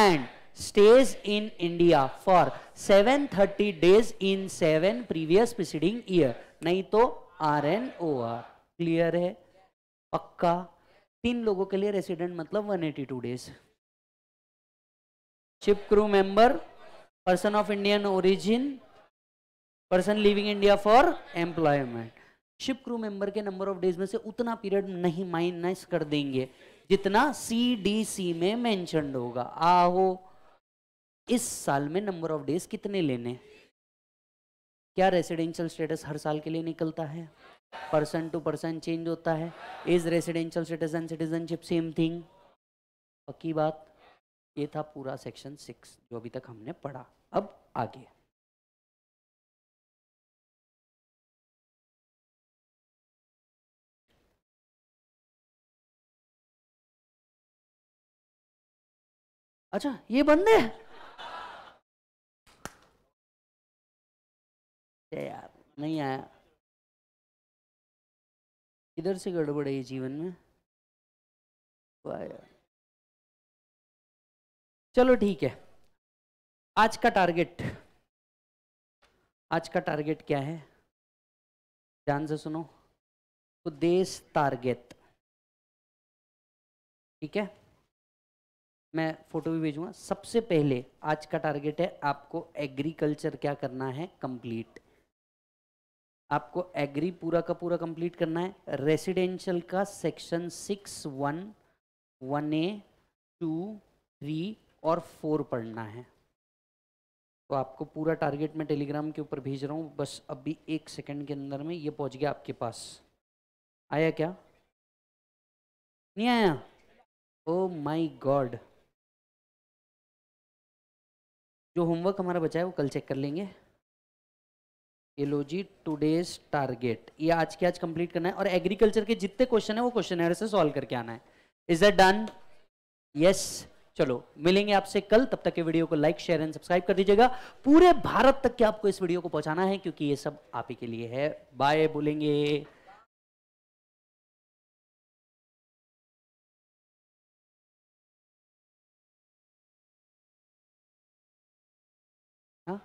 and stays in India for seven thirty days in seven previous preceding year नहीं तो R N O R clear है पक्का तीन लोगों के लिए रेसिडेंट मतलब one eighty two days ship crew member person of indian origin person leaving india for employment ship crew member के नंबर ऑफ डेज में से उतना पीरियड नहीं माइनस कर देंगे जितना सी डी सी में मेंशन होगा आहो इस साल में नंबर ऑफ डेज कितने लेने क्या रेसिडेंशियल स्टेटस हर साल के लिए निकलता है पर्सन टू पर्सन चेंज होता है is residential status and citizenship same thing पक्की बात ये था पूरा सेक्शन सिक्स जो अभी तक हमने पढ़ा अब आगे अच्छा ये बंदे यार नहीं आया इधर से गड़बड़ है जीवन में तो आया चलो ठीक है आज का टारगेट आज का टारगेट क्या है ध्यान से सुनो उदेश टारगेट ठीक है मैं फोटो भी भेजूंगा सबसे पहले आज का टारगेट है आपको एग्रीकल्चर क्या करना है कंप्लीट आपको एग्री पूरा का पूरा कंप्लीट करना है रेसिडेंशियल का section six one one A two three और फोर पढ़ना है तो आपको पूरा टारगेट मैं टेलीग्राम के ऊपर भेज रहा हूँ बस अभी एक सेकंड के अंदर में ये पहुँच गया आपके पास आया क्या नहीं आया ओ माय गॉड जो होमवर्क हमारा बचा है वो कल चेक कर लेंगे ये लो जी टूडेज टारगेट ये आज के आज कंप्लीट करना है और एग्रीकल्चर के जितने क्वेश्चन है वो क्वेश्चन से सॉल्व करके आना है इज दैट डन यस चलो मिलेंगे आपसे कल तब तक के वीडियो को लाइक शेयर एंड सब्सक्राइब कर दीजिएगा पूरे भारत तक के आपको इस वीडियो को पहुंचाना है क्योंकि ये सब आप ही के लिए है बाय बोलेंगे हाँ?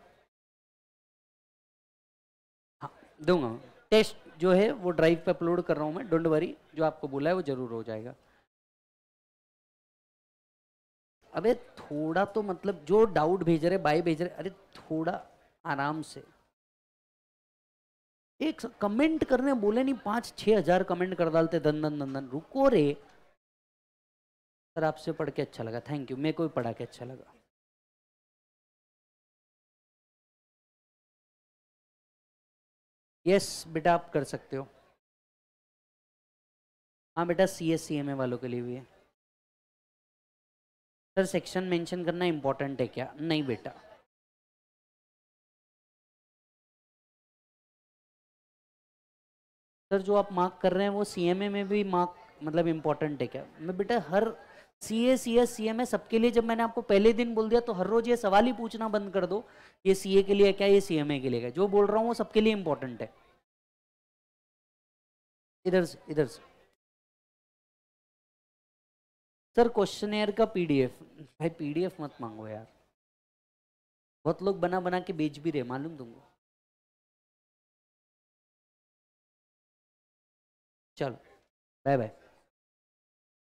हाँ, दूंगा टेस्ट जो है वो ड्राइव पे अपलोड कर रहा हूँ मैं डोंट वरी जो आपको बोला है वो जरूर हो जाएगा अबे थोड़ा तो मतलब जो डाउट भेज रहे बाय भेज रहे अरे थोड़ा आराम से एक कमेंट करने बोले नहीं पांच छह हजार कमेंट कर डालते दन दन दन दन रुको रे सर आपसे पढ़ के अच्छा लगा थैंक यू मेरे को भी पढ़ा के अच्छा लगा यस बेटा आप कर सकते हो हाँ बेटा C S C M A वालों के लिए भी है सर सेक्शन मेंशन करना इम्पोर्टेंट है क्या नहीं बेटा सर जो आप मार्क कर रहे हैं वो सीएमए में भी मार्क मतलब इम्पोर्टेंट है क्या मैं बेटा हर सी ए C S C M A सबके लिए जब मैंने आपको पहले दिन बोल दिया तो हर रोज ये सवाल ही पूछना बंद कर दो ये सी ए के लिए क्या ये सी एम ए के लिए क्या जो बोल रहा हूँ वो सबके लिए इम्पोर्टेंट है इधर से इधर से सर क्वेश्चन का पीडीएफ भाई पीडीएफ मत मांगो यार बहुत लोग बना बना के बेच भी रहे मालूम तुमको चलो बाय बाय